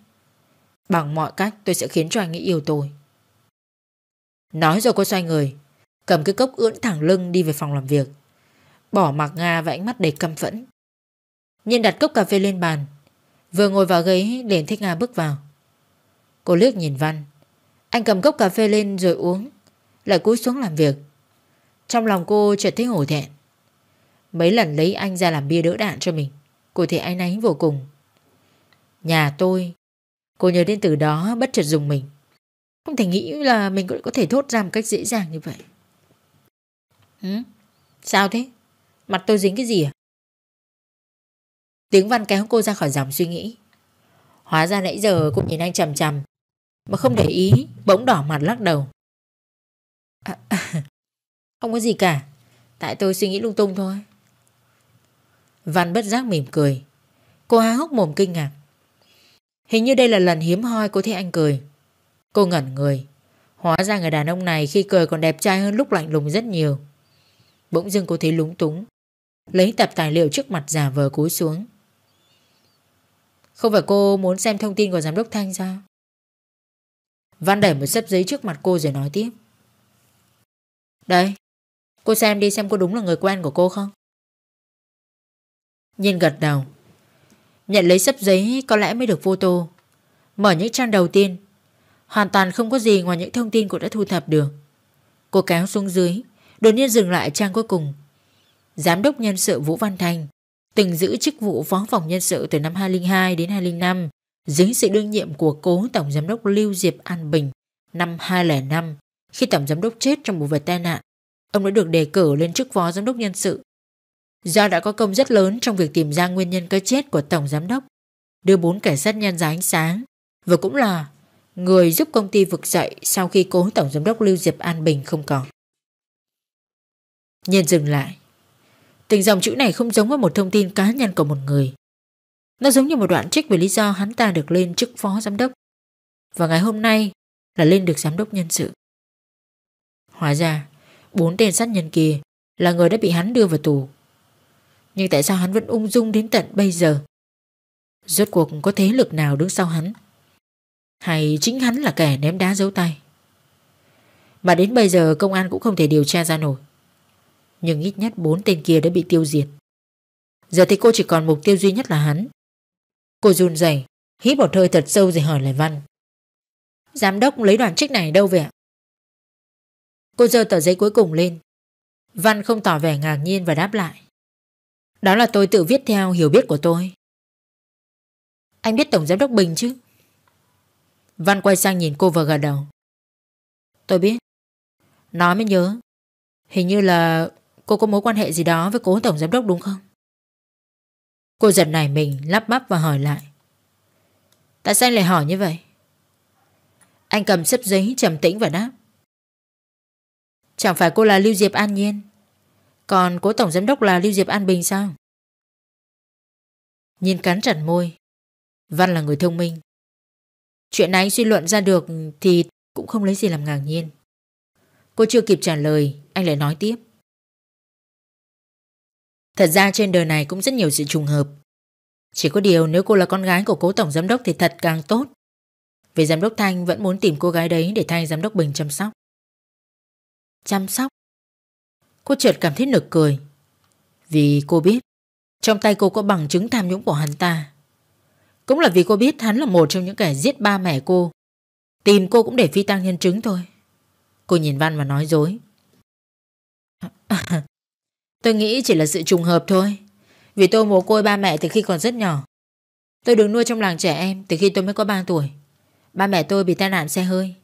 Bằng mọi cách tôi sẽ khiến cho anh ấy yêu tôi Nói rồi cô xoay người Cầm cái cốc ưỡn thẳng lưng đi về phòng làm việc Bỏ mặc Nga và ánh mắt đầy căm phẫn nhân đặt cốc cà phê lên bàn Vừa ngồi vào ghế liền Thích Nga bước vào Cô liếc nhìn Văn Anh cầm cốc cà phê lên rồi uống Lại cúi xuống làm việc Trong lòng cô chợt thấy hổ thẹn Mấy lần lấy anh ra làm bia đỡ đạn cho mình Cô thấy anh ấy vô cùng Nhà tôi Cô nhớ đến từ đó bất chợt dùng mình Không thể nghĩ là mình có thể thốt ra một cách dễ dàng như vậy ừ? Sao thế? Mặt tôi dính cái gì à? Tiếng văn kéo cô ra khỏi dòng suy nghĩ Hóa ra nãy giờ cô nhìn anh chầm chầm Mà không để ý Bỗng đỏ mặt lắc đầu à, à, Không có gì cả Tại tôi suy nghĩ lung tung thôi Văn bất giác mỉm cười Cô há hốc mồm kinh ngạc Hình như đây là lần hiếm hoi cô thấy anh cười Cô ngẩn người Hóa ra người đàn ông này khi cười còn đẹp trai hơn lúc lạnh lùng rất nhiều Bỗng dưng cô thấy lúng túng Lấy tập tài liệu trước mặt giả vờ cúi xuống không phải cô muốn xem thông tin của giám đốc Thanh sao? Văn đẩy một sấp giấy trước mặt cô rồi nói tiếp. Đây, cô xem đi xem cô đúng là người quen của cô không? Nhiên gật đầu. Nhận lấy sấp giấy có lẽ mới được vô tô. Mở những trang đầu tiên. Hoàn toàn không có gì ngoài những thông tin cô đã thu thập được. Cô kéo xuống dưới, đột nhiên dừng lại trang cuối cùng. Giám đốc nhân sự Vũ Văn Thành từng giữ chức vụ phó phòng nhân sự từ năm 2002 đến 2005 dưới sự đương nhiệm của cố Tổng Giám đốc Lưu Diệp An Bình năm 2005 khi Tổng Giám đốc chết trong một vụ tai nạn. Ông đã được đề cử lên chức phó giám đốc nhân sự. Do đã có công rất lớn trong việc tìm ra nguyên nhân cái chết của Tổng Giám đốc, đưa bốn kẻ sát nhân ra ánh sáng và cũng là người giúp công ty vực dậy sau khi cố Tổng Giám đốc Lưu Diệp An Bình không còn. Nhân dừng lại, Từng dòng chữ này không giống với một thông tin cá nhân của một người. Nó giống như một đoạn trích về lý do hắn ta được lên chức phó giám đốc. Và ngày hôm nay là lên được giám đốc nhân sự. Hóa ra, bốn tên sát nhân kia là người đã bị hắn đưa vào tù. Nhưng tại sao hắn vẫn ung dung đến tận bây giờ? Rốt cuộc có thế lực nào đứng sau hắn? Hay chính hắn là kẻ ném đá giấu tay? Mà đến bây giờ công an cũng không thể điều tra ra nổi nhưng ít nhất bốn tên kia đã bị tiêu diệt. Giờ thì cô chỉ còn mục tiêu duy nhất là hắn. Cô run rẩy, hít một hơi thật sâu rồi hỏi lại Văn. Giám đốc lấy đoàn trích này đâu vậy ạ? Cô giơ tờ giấy cuối cùng lên. Văn không tỏ vẻ ngạc nhiên và đáp lại. Đó là tôi tự viết theo hiểu biết của tôi. Anh biết Tổng Giám đốc Bình chứ? Văn quay sang nhìn cô và gật đầu. Tôi biết. Nói mới nhớ. Hình như là Cô có mối quan hệ gì đó với cố tổng giám đốc đúng không? Cô giật nảy mình lắp bắp và hỏi lại Tại sao anh lại hỏi như vậy? Anh cầm sấp giấy trầm tĩnh và đáp Chẳng phải cô là Lưu Diệp An Nhiên Còn cố tổng giám đốc là Lưu Diệp An Bình sao? Nhìn cắn chặt môi Văn là người thông minh Chuyện này anh suy luận ra được thì cũng không lấy gì làm ngạc nhiên Cô chưa kịp trả lời Anh lại nói tiếp Thật ra trên đời này cũng rất nhiều sự trùng hợp Chỉ có điều nếu cô là con gái của cố tổng giám đốc thì thật càng tốt Vì giám đốc Thanh vẫn muốn tìm cô gái đấy để thay giám đốc Bình chăm sóc Chăm sóc Cô chợt cảm thấy nực cười Vì cô biết Trong tay cô có bằng chứng tham nhũng của hắn ta Cũng là vì cô biết hắn là một trong những kẻ giết ba mẹ cô Tìm cô cũng để phi tang nhân chứng thôi Cô nhìn Văn và nói dối Tôi nghĩ chỉ là sự trùng hợp thôi Vì tôi mồ côi ba mẹ từ khi còn rất nhỏ Tôi được nuôi trong làng trẻ em Từ khi tôi mới có 3 tuổi Ba mẹ tôi bị tai nạn xe hơi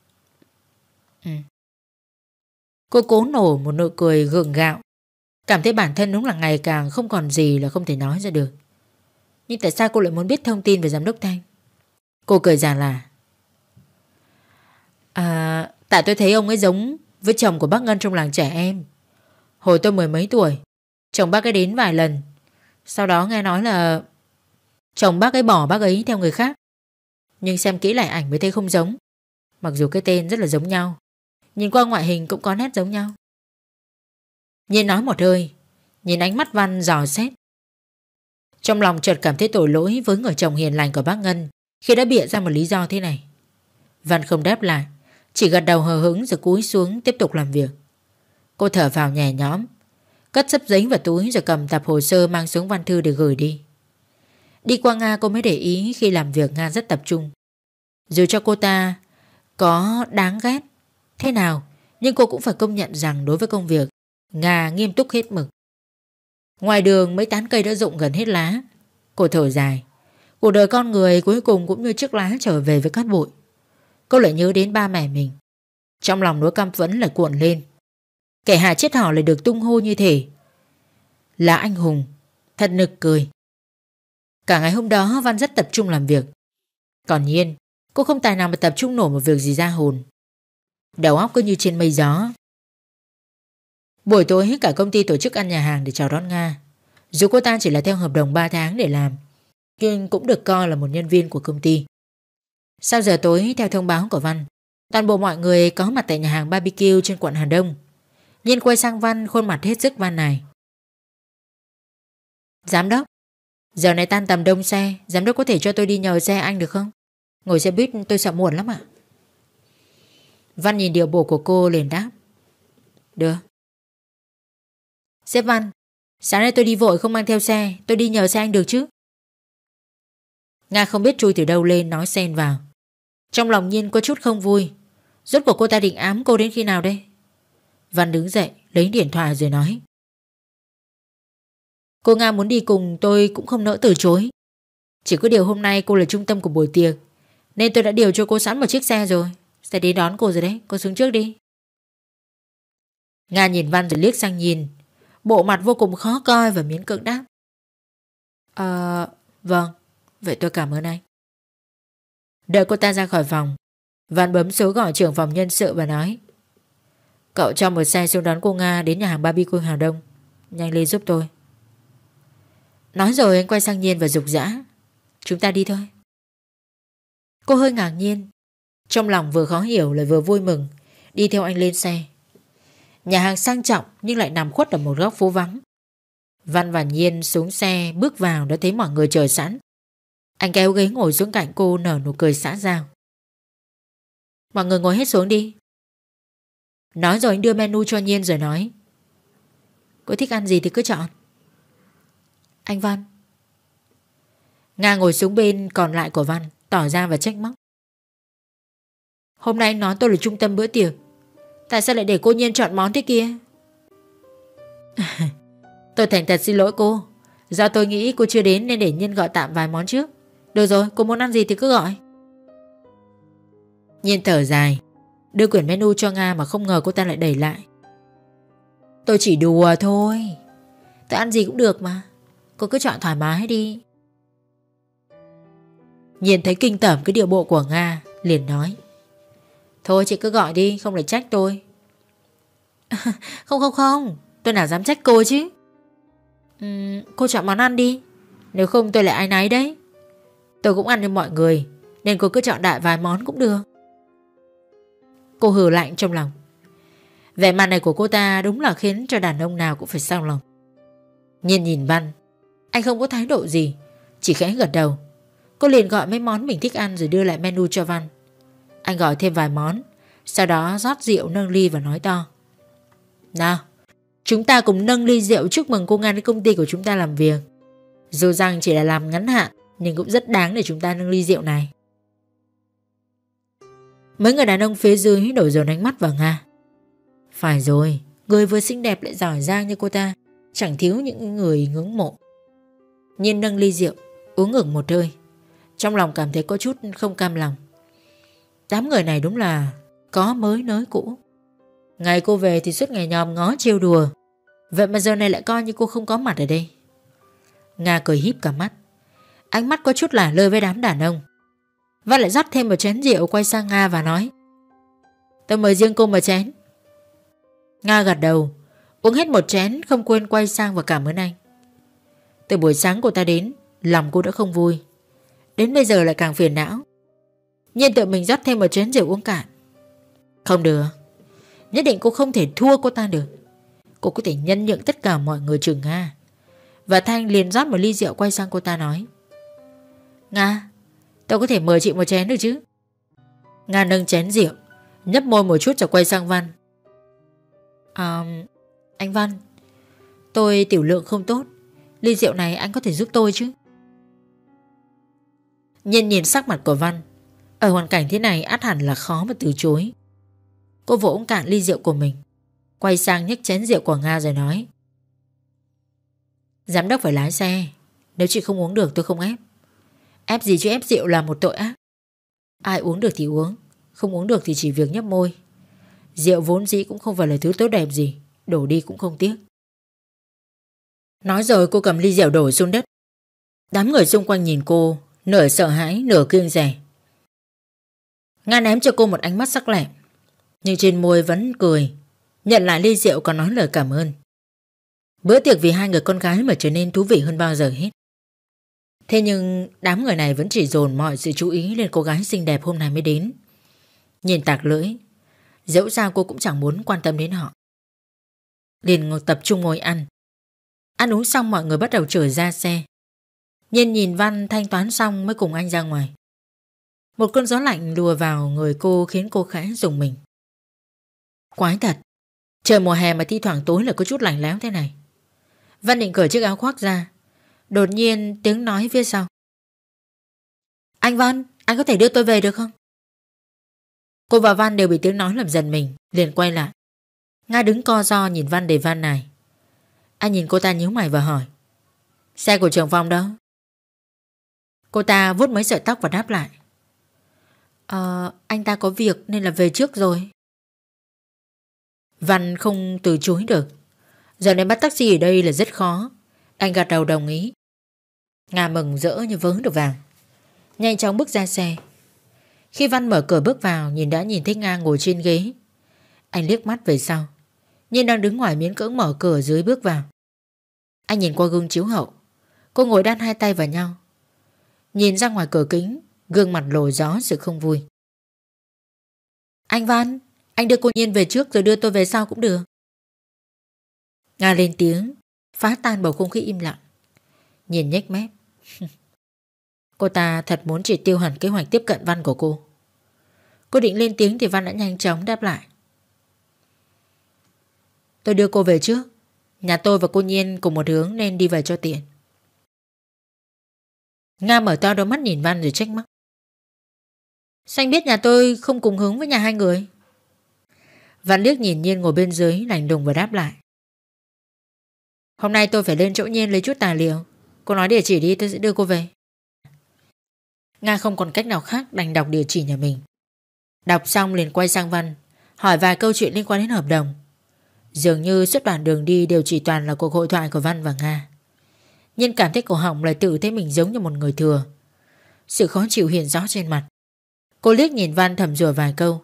ừ. Cô cố nổ một nụ cười gượng gạo Cảm thấy bản thân đúng là ngày càng Không còn gì là không thể nói ra được Nhưng tại sao cô lại muốn biết thông tin về giám đốc Thanh Cô cười già là À Tại tôi thấy ông ấy giống với chồng của bác Ngân trong làng trẻ em Hồi tôi mười mấy tuổi Chồng bác ấy đến vài lần Sau đó nghe nói là Chồng bác ấy bỏ bác ấy theo người khác Nhưng xem kỹ lại ảnh mới thấy không giống Mặc dù cái tên rất là giống nhau Nhìn qua ngoại hình cũng có nét giống nhau Nhiên nói một hơi Nhìn ánh mắt Văn dò xét Trong lòng chợt cảm thấy tội lỗi Với người chồng hiền lành của bác Ngân Khi đã bịa ra một lý do thế này Văn không đáp lại Chỉ gật đầu hờ hững rồi cúi xuống tiếp tục làm việc Cô thở vào nhẹ nhõm Cất sấp giấy vào túi rồi cầm tập hồ sơ mang xuống văn thư để gửi đi. Đi qua Nga cô mới để ý khi làm việc Nga rất tập trung. Dù cho cô ta có đáng ghét thế nào, nhưng cô cũng phải công nhận rằng đối với công việc, Nga nghiêm túc hết mực. Ngoài đường mấy tán cây đã rụng gần hết lá. Cô thở dài. Cuộc đời con người cuối cùng cũng như chiếc lá trở về với cát bụi. Cô lại nhớ đến ba mẹ mình. Trong lòng nỗi căm phẫn lại cuộn lên. Kẻ hạ chết họ lại được tung hô như thế Là anh hùng Thật nực cười Cả ngày hôm đó Văn rất tập trung làm việc Còn nhiên Cô không tài nào mà tập trung nổi một việc gì ra hồn Đầu óc cứ như trên mây gió Buổi tối cả công ty tổ chức ăn nhà hàng để chào đón Nga Dù cô ta chỉ là theo hợp đồng 3 tháng để làm Nhưng cũng được coi là một nhân viên của công ty Sau giờ tối theo thông báo của Văn Toàn bộ mọi người có mặt tại nhà hàng bbq trên quận Hà Đông Nhìn quay sang Văn khuôn mặt hết sức Văn này Giám đốc Giờ này tan tầm đông xe Giám đốc có thể cho tôi đi nhờ xe anh được không Ngồi xe buýt tôi sợ muộn lắm ạ Văn nhìn điều bộ của cô liền đáp Được xếp Văn Sáng nay tôi đi vội không mang theo xe Tôi đi nhờ xe anh được chứ Nga không biết chui từ đâu lên nói xen vào Trong lòng Nhiên có chút không vui Rốt cuộc cô ta định ám cô đến khi nào đây Văn đứng dậy lấy điện thoại rồi nói Cô Nga muốn đi cùng tôi cũng không nỡ từ chối Chỉ có điều hôm nay cô là trung tâm của buổi tiệc Nên tôi đã điều cho cô sẵn một chiếc xe rồi Sẽ đến đón cô rồi đấy Cô xuống trước đi Nga nhìn Văn rồi liếc sang nhìn Bộ mặt vô cùng khó coi và miễn cưỡng đáp Ờ Vâng Vậy tôi cảm ơn anh Đợi cô ta ra khỏi phòng Văn bấm số gọi trưởng phòng nhân sự và nói Cậu cho một xe xuống đón cô Nga Đến nhà hàng BBQ Hà Đông Nhanh lên giúp tôi Nói rồi anh quay sang Nhiên và rục rã Chúng ta đi thôi Cô hơi ngạc nhiên Trong lòng vừa khó hiểu lại vừa vui mừng Đi theo anh lên xe Nhà hàng sang trọng nhưng lại nằm khuất ở một góc phố vắng Văn và Nhiên xuống xe Bước vào đã thấy mọi người chờ sẵn Anh kéo ghế ngồi xuống cạnh cô nở nụ cười xã giao Mọi người ngồi hết xuống đi Nói rồi anh đưa menu cho Nhiên rồi nói Cô thích ăn gì thì cứ chọn Anh Văn Nga ngồi xuống bên còn lại của Văn Tỏ ra và trách móc Hôm nay anh nói tôi là trung tâm bữa tiệc Tại sao lại để cô Nhiên chọn món thế kia Tôi thành thật xin lỗi cô Do tôi nghĩ cô chưa đến nên để Nhiên gọi tạm vài món trước Được rồi cô muốn ăn gì thì cứ gọi Nhiên thở dài Đưa quyển menu cho Nga mà không ngờ cô ta lại đẩy lại Tôi chỉ đùa thôi Tôi ăn gì cũng được mà Cô cứ chọn thoải mái đi Nhìn thấy kinh tởm cái điệu bộ của Nga Liền nói Thôi chị cứ gọi đi không lại trách tôi Không không không Tôi nào dám trách cô chứ uhm, Cô chọn món ăn đi Nếu không tôi lại ai náy đấy Tôi cũng ăn như mọi người Nên cô cứ chọn đại vài món cũng được Cô hừ lạnh trong lòng Vẻ mặt này của cô ta đúng là khiến cho đàn ông nào cũng phải sao lòng nhìn nhìn Văn Anh không có thái độ gì Chỉ khẽ gật đầu Cô liền gọi mấy món mình thích ăn rồi đưa lại menu cho Văn Anh gọi thêm vài món Sau đó rót rượu nâng ly và nói to Nào Chúng ta cùng nâng ly rượu chúc mừng cô Nga đến công ty của chúng ta làm việc Dù rằng chỉ là làm ngắn hạn Nhưng cũng rất đáng để chúng ta nâng ly rượu này Mấy người đàn ông phía dưới đổi dồn ánh mắt vào Nga Phải rồi Người vừa xinh đẹp lại giỏi giang như cô ta Chẳng thiếu những người ngưỡng mộ Nhiên nâng ly rượu Uống ngửng một hơi Trong lòng cảm thấy có chút không cam lòng Đám người này đúng là Có mới nới cũ Ngày cô về thì suốt ngày nhòm ngó trêu đùa Vậy mà giờ này lại coi như cô không có mặt ở đây Nga cười híp cả mắt Ánh mắt có chút lả lơi với đám đàn ông và lại rót thêm một chén rượu quay sang Nga và nói Tôi mời riêng cô một chén Nga gật đầu Uống hết một chén không quên quay sang và cảm ơn anh Từ buổi sáng cô ta đến Lòng cô đã không vui Đến bây giờ lại càng phiền não Nhiên tự mình rót thêm một chén rượu uống cạn Không được Nhất định cô không thể thua cô ta được Cô có thể nhân nhượng tất cả mọi người trừ Nga Và Thanh liền rót một ly rượu quay sang cô ta nói Nga Tôi có thể mời chị một chén được chứ Nga nâng chén rượu Nhấp môi một chút rồi quay sang Văn À Anh Văn Tôi tiểu lượng không tốt Ly rượu này anh có thể giúp tôi chứ Nhân nhìn sắc mặt của Văn Ở hoàn cảnh thế này át hẳn là khó mà từ chối Cô vỗ ống cạn ly rượu của mình Quay sang nhấc chén rượu của Nga rồi nói Giám đốc phải lái xe Nếu chị không uống được tôi không ép Ép gì chứ ép rượu là một tội ác Ai uống được thì uống Không uống được thì chỉ việc nhấp môi Rượu vốn dĩ cũng không phải là thứ tốt đẹp gì Đổ đi cũng không tiếc Nói rồi cô cầm ly rượu đổ xuống đất Đám người xung quanh nhìn cô Nửa sợ hãi nửa kiêng rẻ Nga ném cho cô một ánh mắt sắc lẹm Nhưng trên môi vẫn cười Nhận lại ly rượu còn nói lời cảm ơn Bữa tiệc vì hai người con gái mà trở nên thú vị hơn bao giờ hết Thế nhưng đám người này vẫn chỉ dồn mọi sự chú ý lên cô gái xinh đẹp hôm nay mới đến. Nhìn tạc lưỡi, dẫu sao cô cũng chẳng muốn quan tâm đến họ. Liền ngồi tập trung ngồi ăn. Ăn uống xong mọi người bắt đầu trở ra xe. Nhiên nhìn Văn thanh toán xong mới cùng anh ra ngoài. Một cơn gió lạnh lùa vào người cô khiến cô khẽ dùng mình. Quái thật, trời mùa hè mà thi thoảng tối là có chút lạnh lẽo thế này. Văn định cởi chiếc áo khoác ra, Đột nhiên tiếng nói phía sau Anh Văn Anh có thể đưa tôi về được không Cô và Văn đều bị tiếng nói làm giận mình Liền quay lại Nga đứng co do nhìn Văn để Văn này Anh nhìn cô ta nhíu mày và hỏi Xe của trường phong đó Cô ta vuốt mấy sợi tóc và đáp lại Ờ Anh ta có việc nên là về trước rồi Văn không từ chối được Giờ này bắt taxi ở đây là rất khó Anh gật đầu đồng ý Nga mừng rỡ như vớ được vàng Nhanh chóng bước ra xe Khi Văn mở cửa bước vào Nhìn đã nhìn thấy Nga ngồi trên ghế Anh liếc mắt về sau Nhìn đang đứng ngoài miếng cưỡng mở cửa dưới bước vào Anh nhìn qua gương chiếu hậu Cô ngồi đan hai tay vào nhau Nhìn ra ngoài cửa kính Gương mặt lồi gió sự không vui Anh Văn Anh đưa cô Nhiên về trước rồi đưa tôi về sau cũng được Nga lên tiếng Phá tan bầu không khí im lặng Nhìn nhếch mép Cô ta thật muốn chỉ tiêu hẳn kế hoạch tiếp cận Văn của cô. Cô định lên tiếng thì Văn đã nhanh chóng đáp lại. Tôi đưa cô về trước. Nhà tôi và cô Nhiên cùng một hướng nên đi về cho tiện. Nga mở to đôi mắt nhìn Văn rồi trách móc. Xanh biết nhà tôi không cùng hướng với nhà hai người. Văn liếc nhìn Nhiên ngồi bên dưới lành lùng và đáp lại. Hôm nay tôi phải lên chỗ Nhiên lấy chút tài liệu. Cô nói địa chỉ đi tôi sẽ đưa cô về. Nga không còn cách nào khác đành đọc địa chỉ nhà mình. Đọc xong liền quay sang Văn, hỏi vài câu chuyện liên quan đến hợp đồng. Dường như suốt đoạn đường đi đều chỉ toàn là cuộc hội thoại của Văn và Nga. Nhân cảm thấy cổ họng lại tự thấy mình giống như một người thừa. Sự khó chịu hiện rõ trên mặt. Cô liếc nhìn Văn thầm rủa vài câu.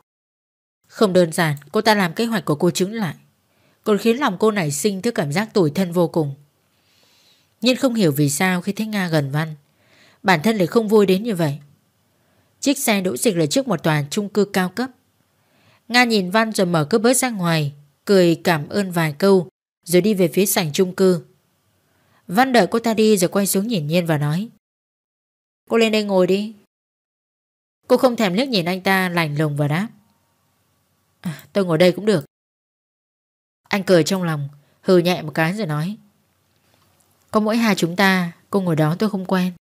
Không đơn giản, cô ta làm kế hoạch của cô chứng lại. Còn khiến lòng cô nảy sinh thứ cảm giác tủi thân vô cùng. Nhưng không hiểu vì sao khi thấy Nga gần Văn, Bản thân lại không vui đến như vậy Chiếc xe đỗ dịch lại trước một tòa chung cư cao cấp Nga nhìn Văn rồi mở cửa bớt ra ngoài Cười cảm ơn vài câu Rồi đi về phía sảnh chung cư Văn đợi cô ta đi rồi quay xuống nhìn Nhiên và nói Cô lên đây ngồi đi Cô không thèm liếc nhìn anh ta lành lùng và đáp à, Tôi ngồi đây cũng được Anh cười trong lòng Hừ nhẹ một cái rồi nói Có mỗi hai chúng ta Cô ngồi đó tôi không quen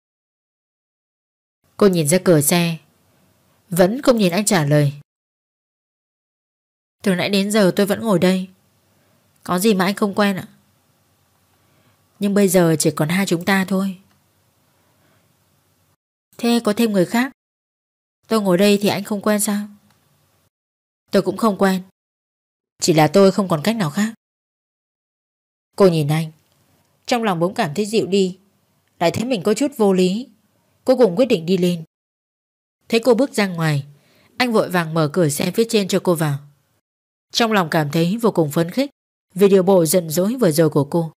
Cô nhìn ra cửa xe Vẫn không nhìn anh trả lời Từ nãy đến giờ tôi vẫn ngồi đây Có gì mà anh không quen ạ Nhưng bây giờ chỉ còn hai chúng ta thôi Thế có thêm người khác Tôi ngồi đây thì anh không quen sao Tôi cũng không quen Chỉ là tôi không còn cách nào khác Cô nhìn anh Trong lòng bỗng cảm thấy dịu đi Lại thấy mình có chút vô lý Cô cũng quyết định đi lên Thấy cô bước ra ngoài Anh vội vàng mở cửa xe phía trên cho cô vào Trong lòng cảm thấy vô cùng phấn khích Vì điều bộ giận dỗi vừa rồi của cô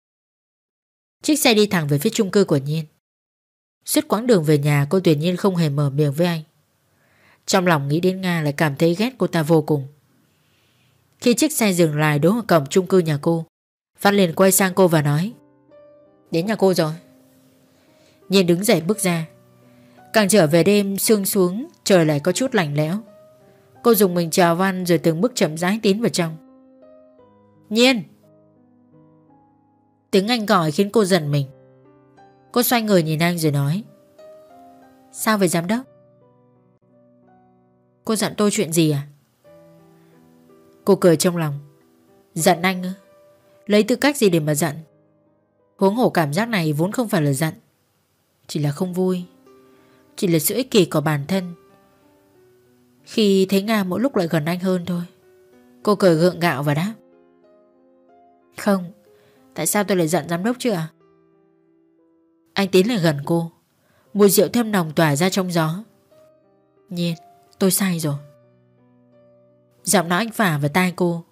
Chiếc xe đi thẳng về phía trung cư của Nhiên Suốt quãng đường về nhà cô tuyệt nhiên không hề mở miệng với anh Trong lòng nghĩ đến Nga lại cảm thấy ghét cô ta vô cùng Khi chiếc xe dừng lại đỗ ở cổng trung cư nhà cô Văn liền quay sang cô và nói Đến nhà cô rồi Nhiên đứng dậy bước ra Càng trở về đêm sương xuống Trời lại có chút lạnh lẽo Cô dùng mình chào văn rồi từng bước chậm rãi tiến vào trong Nhiên Tiếng anh gọi khiến cô giận mình Cô xoay người nhìn anh rồi nói Sao về giám đốc Cô dặn tôi chuyện gì à Cô cười trong lòng Giận anh ư Lấy tư cách gì để mà giận Huống hổ cảm giác này vốn không phải là giận Chỉ là không vui chỉ là sự ích kỷ của bản thân Khi thấy Nga mỗi lúc lại gần anh hơn thôi Cô cười gượng gạo và đáp Không Tại sao tôi lại giận giám đốc chứ ạ Anh tiến lại gần cô Mùi rượu thơm nồng tỏa ra trong gió Nhiên tôi sai rồi Giọng nói anh phả vào tai cô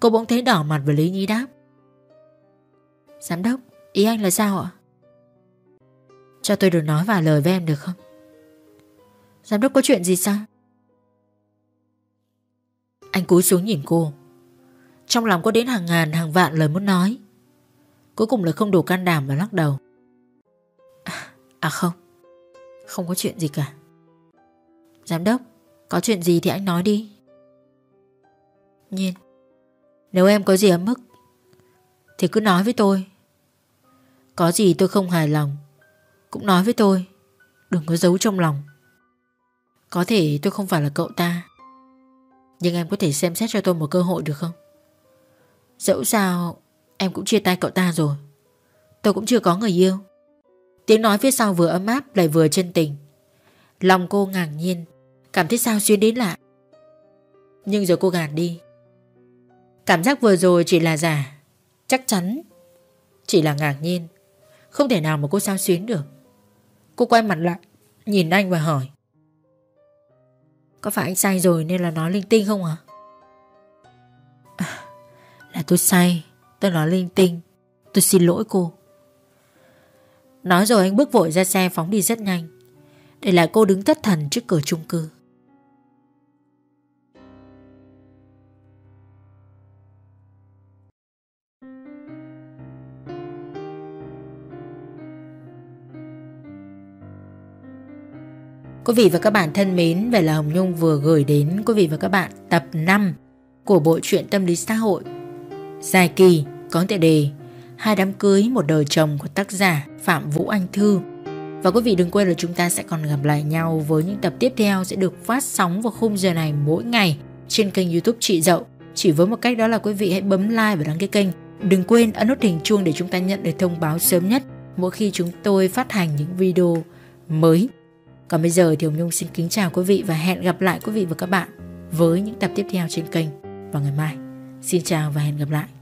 Cô bỗng thấy đỏ mặt và Lý nhí đáp Giám đốc Ý anh là sao ạ Cho tôi được nói vài lời với em được không Giám đốc có chuyện gì sao Anh cúi xuống nhìn cô Trong lòng có đến hàng ngàn hàng vạn lời muốn nói Cuối cùng là không đủ can đảm và lắc đầu à, à, không Không có chuyện gì cả Giám đốc Có chuyện gì thì anh nói đi Nhiên Nếu em có gì ấm mức, Thì cứ nói với tôi Có gì tôi không hài lòng Cũng nói với tôi Đừng có giấu trong lòng có thể tôi không phải là cậu ta Nhưng em có thể xem xét cho tôi một cơ hội được không? Dẫu sao Em cũng chia tay cậu ta rồi Tôi cũng chưa có người yêu Tiếng nói phía sau vừa ấm áp lại vừa chân tình Lòng cô ngạc nhiên Cảm thấy sao xuyên đến lạ Nhưng rồi cô gạt đi Cảm giác vừa rồi chỉ là giả Chắc chắn Chỉ là ngạc nhiên Không thể nào mà cô sao xuyến được Cô quay mặt lại Nhìn anh và hỏi có phải anh sai rồi nên là nói linh tinh không à? là tôi sai Tôi nói linh tinh Tôi xin lỗi cô Nói rồi anh bước vội ra xe phóng đi rất nhanh Để lại cô đứng thất thần trước cửa chung cư Quý vị và các bạn thân mến, vậy là Hồng Nhung vừa gửi đến quý vị và các bạn tập 5 của bộ truyện tâm lý xã hội Dài kỳ có tựa đề Hai đám cưới một đời chồng của tác giả Phạm Vũ Anh Thư Và quý vị đừng quên là chúng ta sẽ còn gặp lại nhau với những tập tiếp theo sẽ được phát sóng vào khung giờ này mỗi ngày trên kênh youtube Chị Dậu Chỉ với một cách đó là quý vị hãy bấm like và đăng ký kênh Đừng quên ấn nút hình chuông để chúng ta nhận được thông báo sớm nhất mỗi khi chúng tôi phát hành những video mới còn bây giờ thì Hồng Nhung xin kính chào quý vị và hẹn gặp lại quý vị và các bạn với những tập tiếp theo trên kênh vào ngày mai. Xin chào và hẹn gặp lại.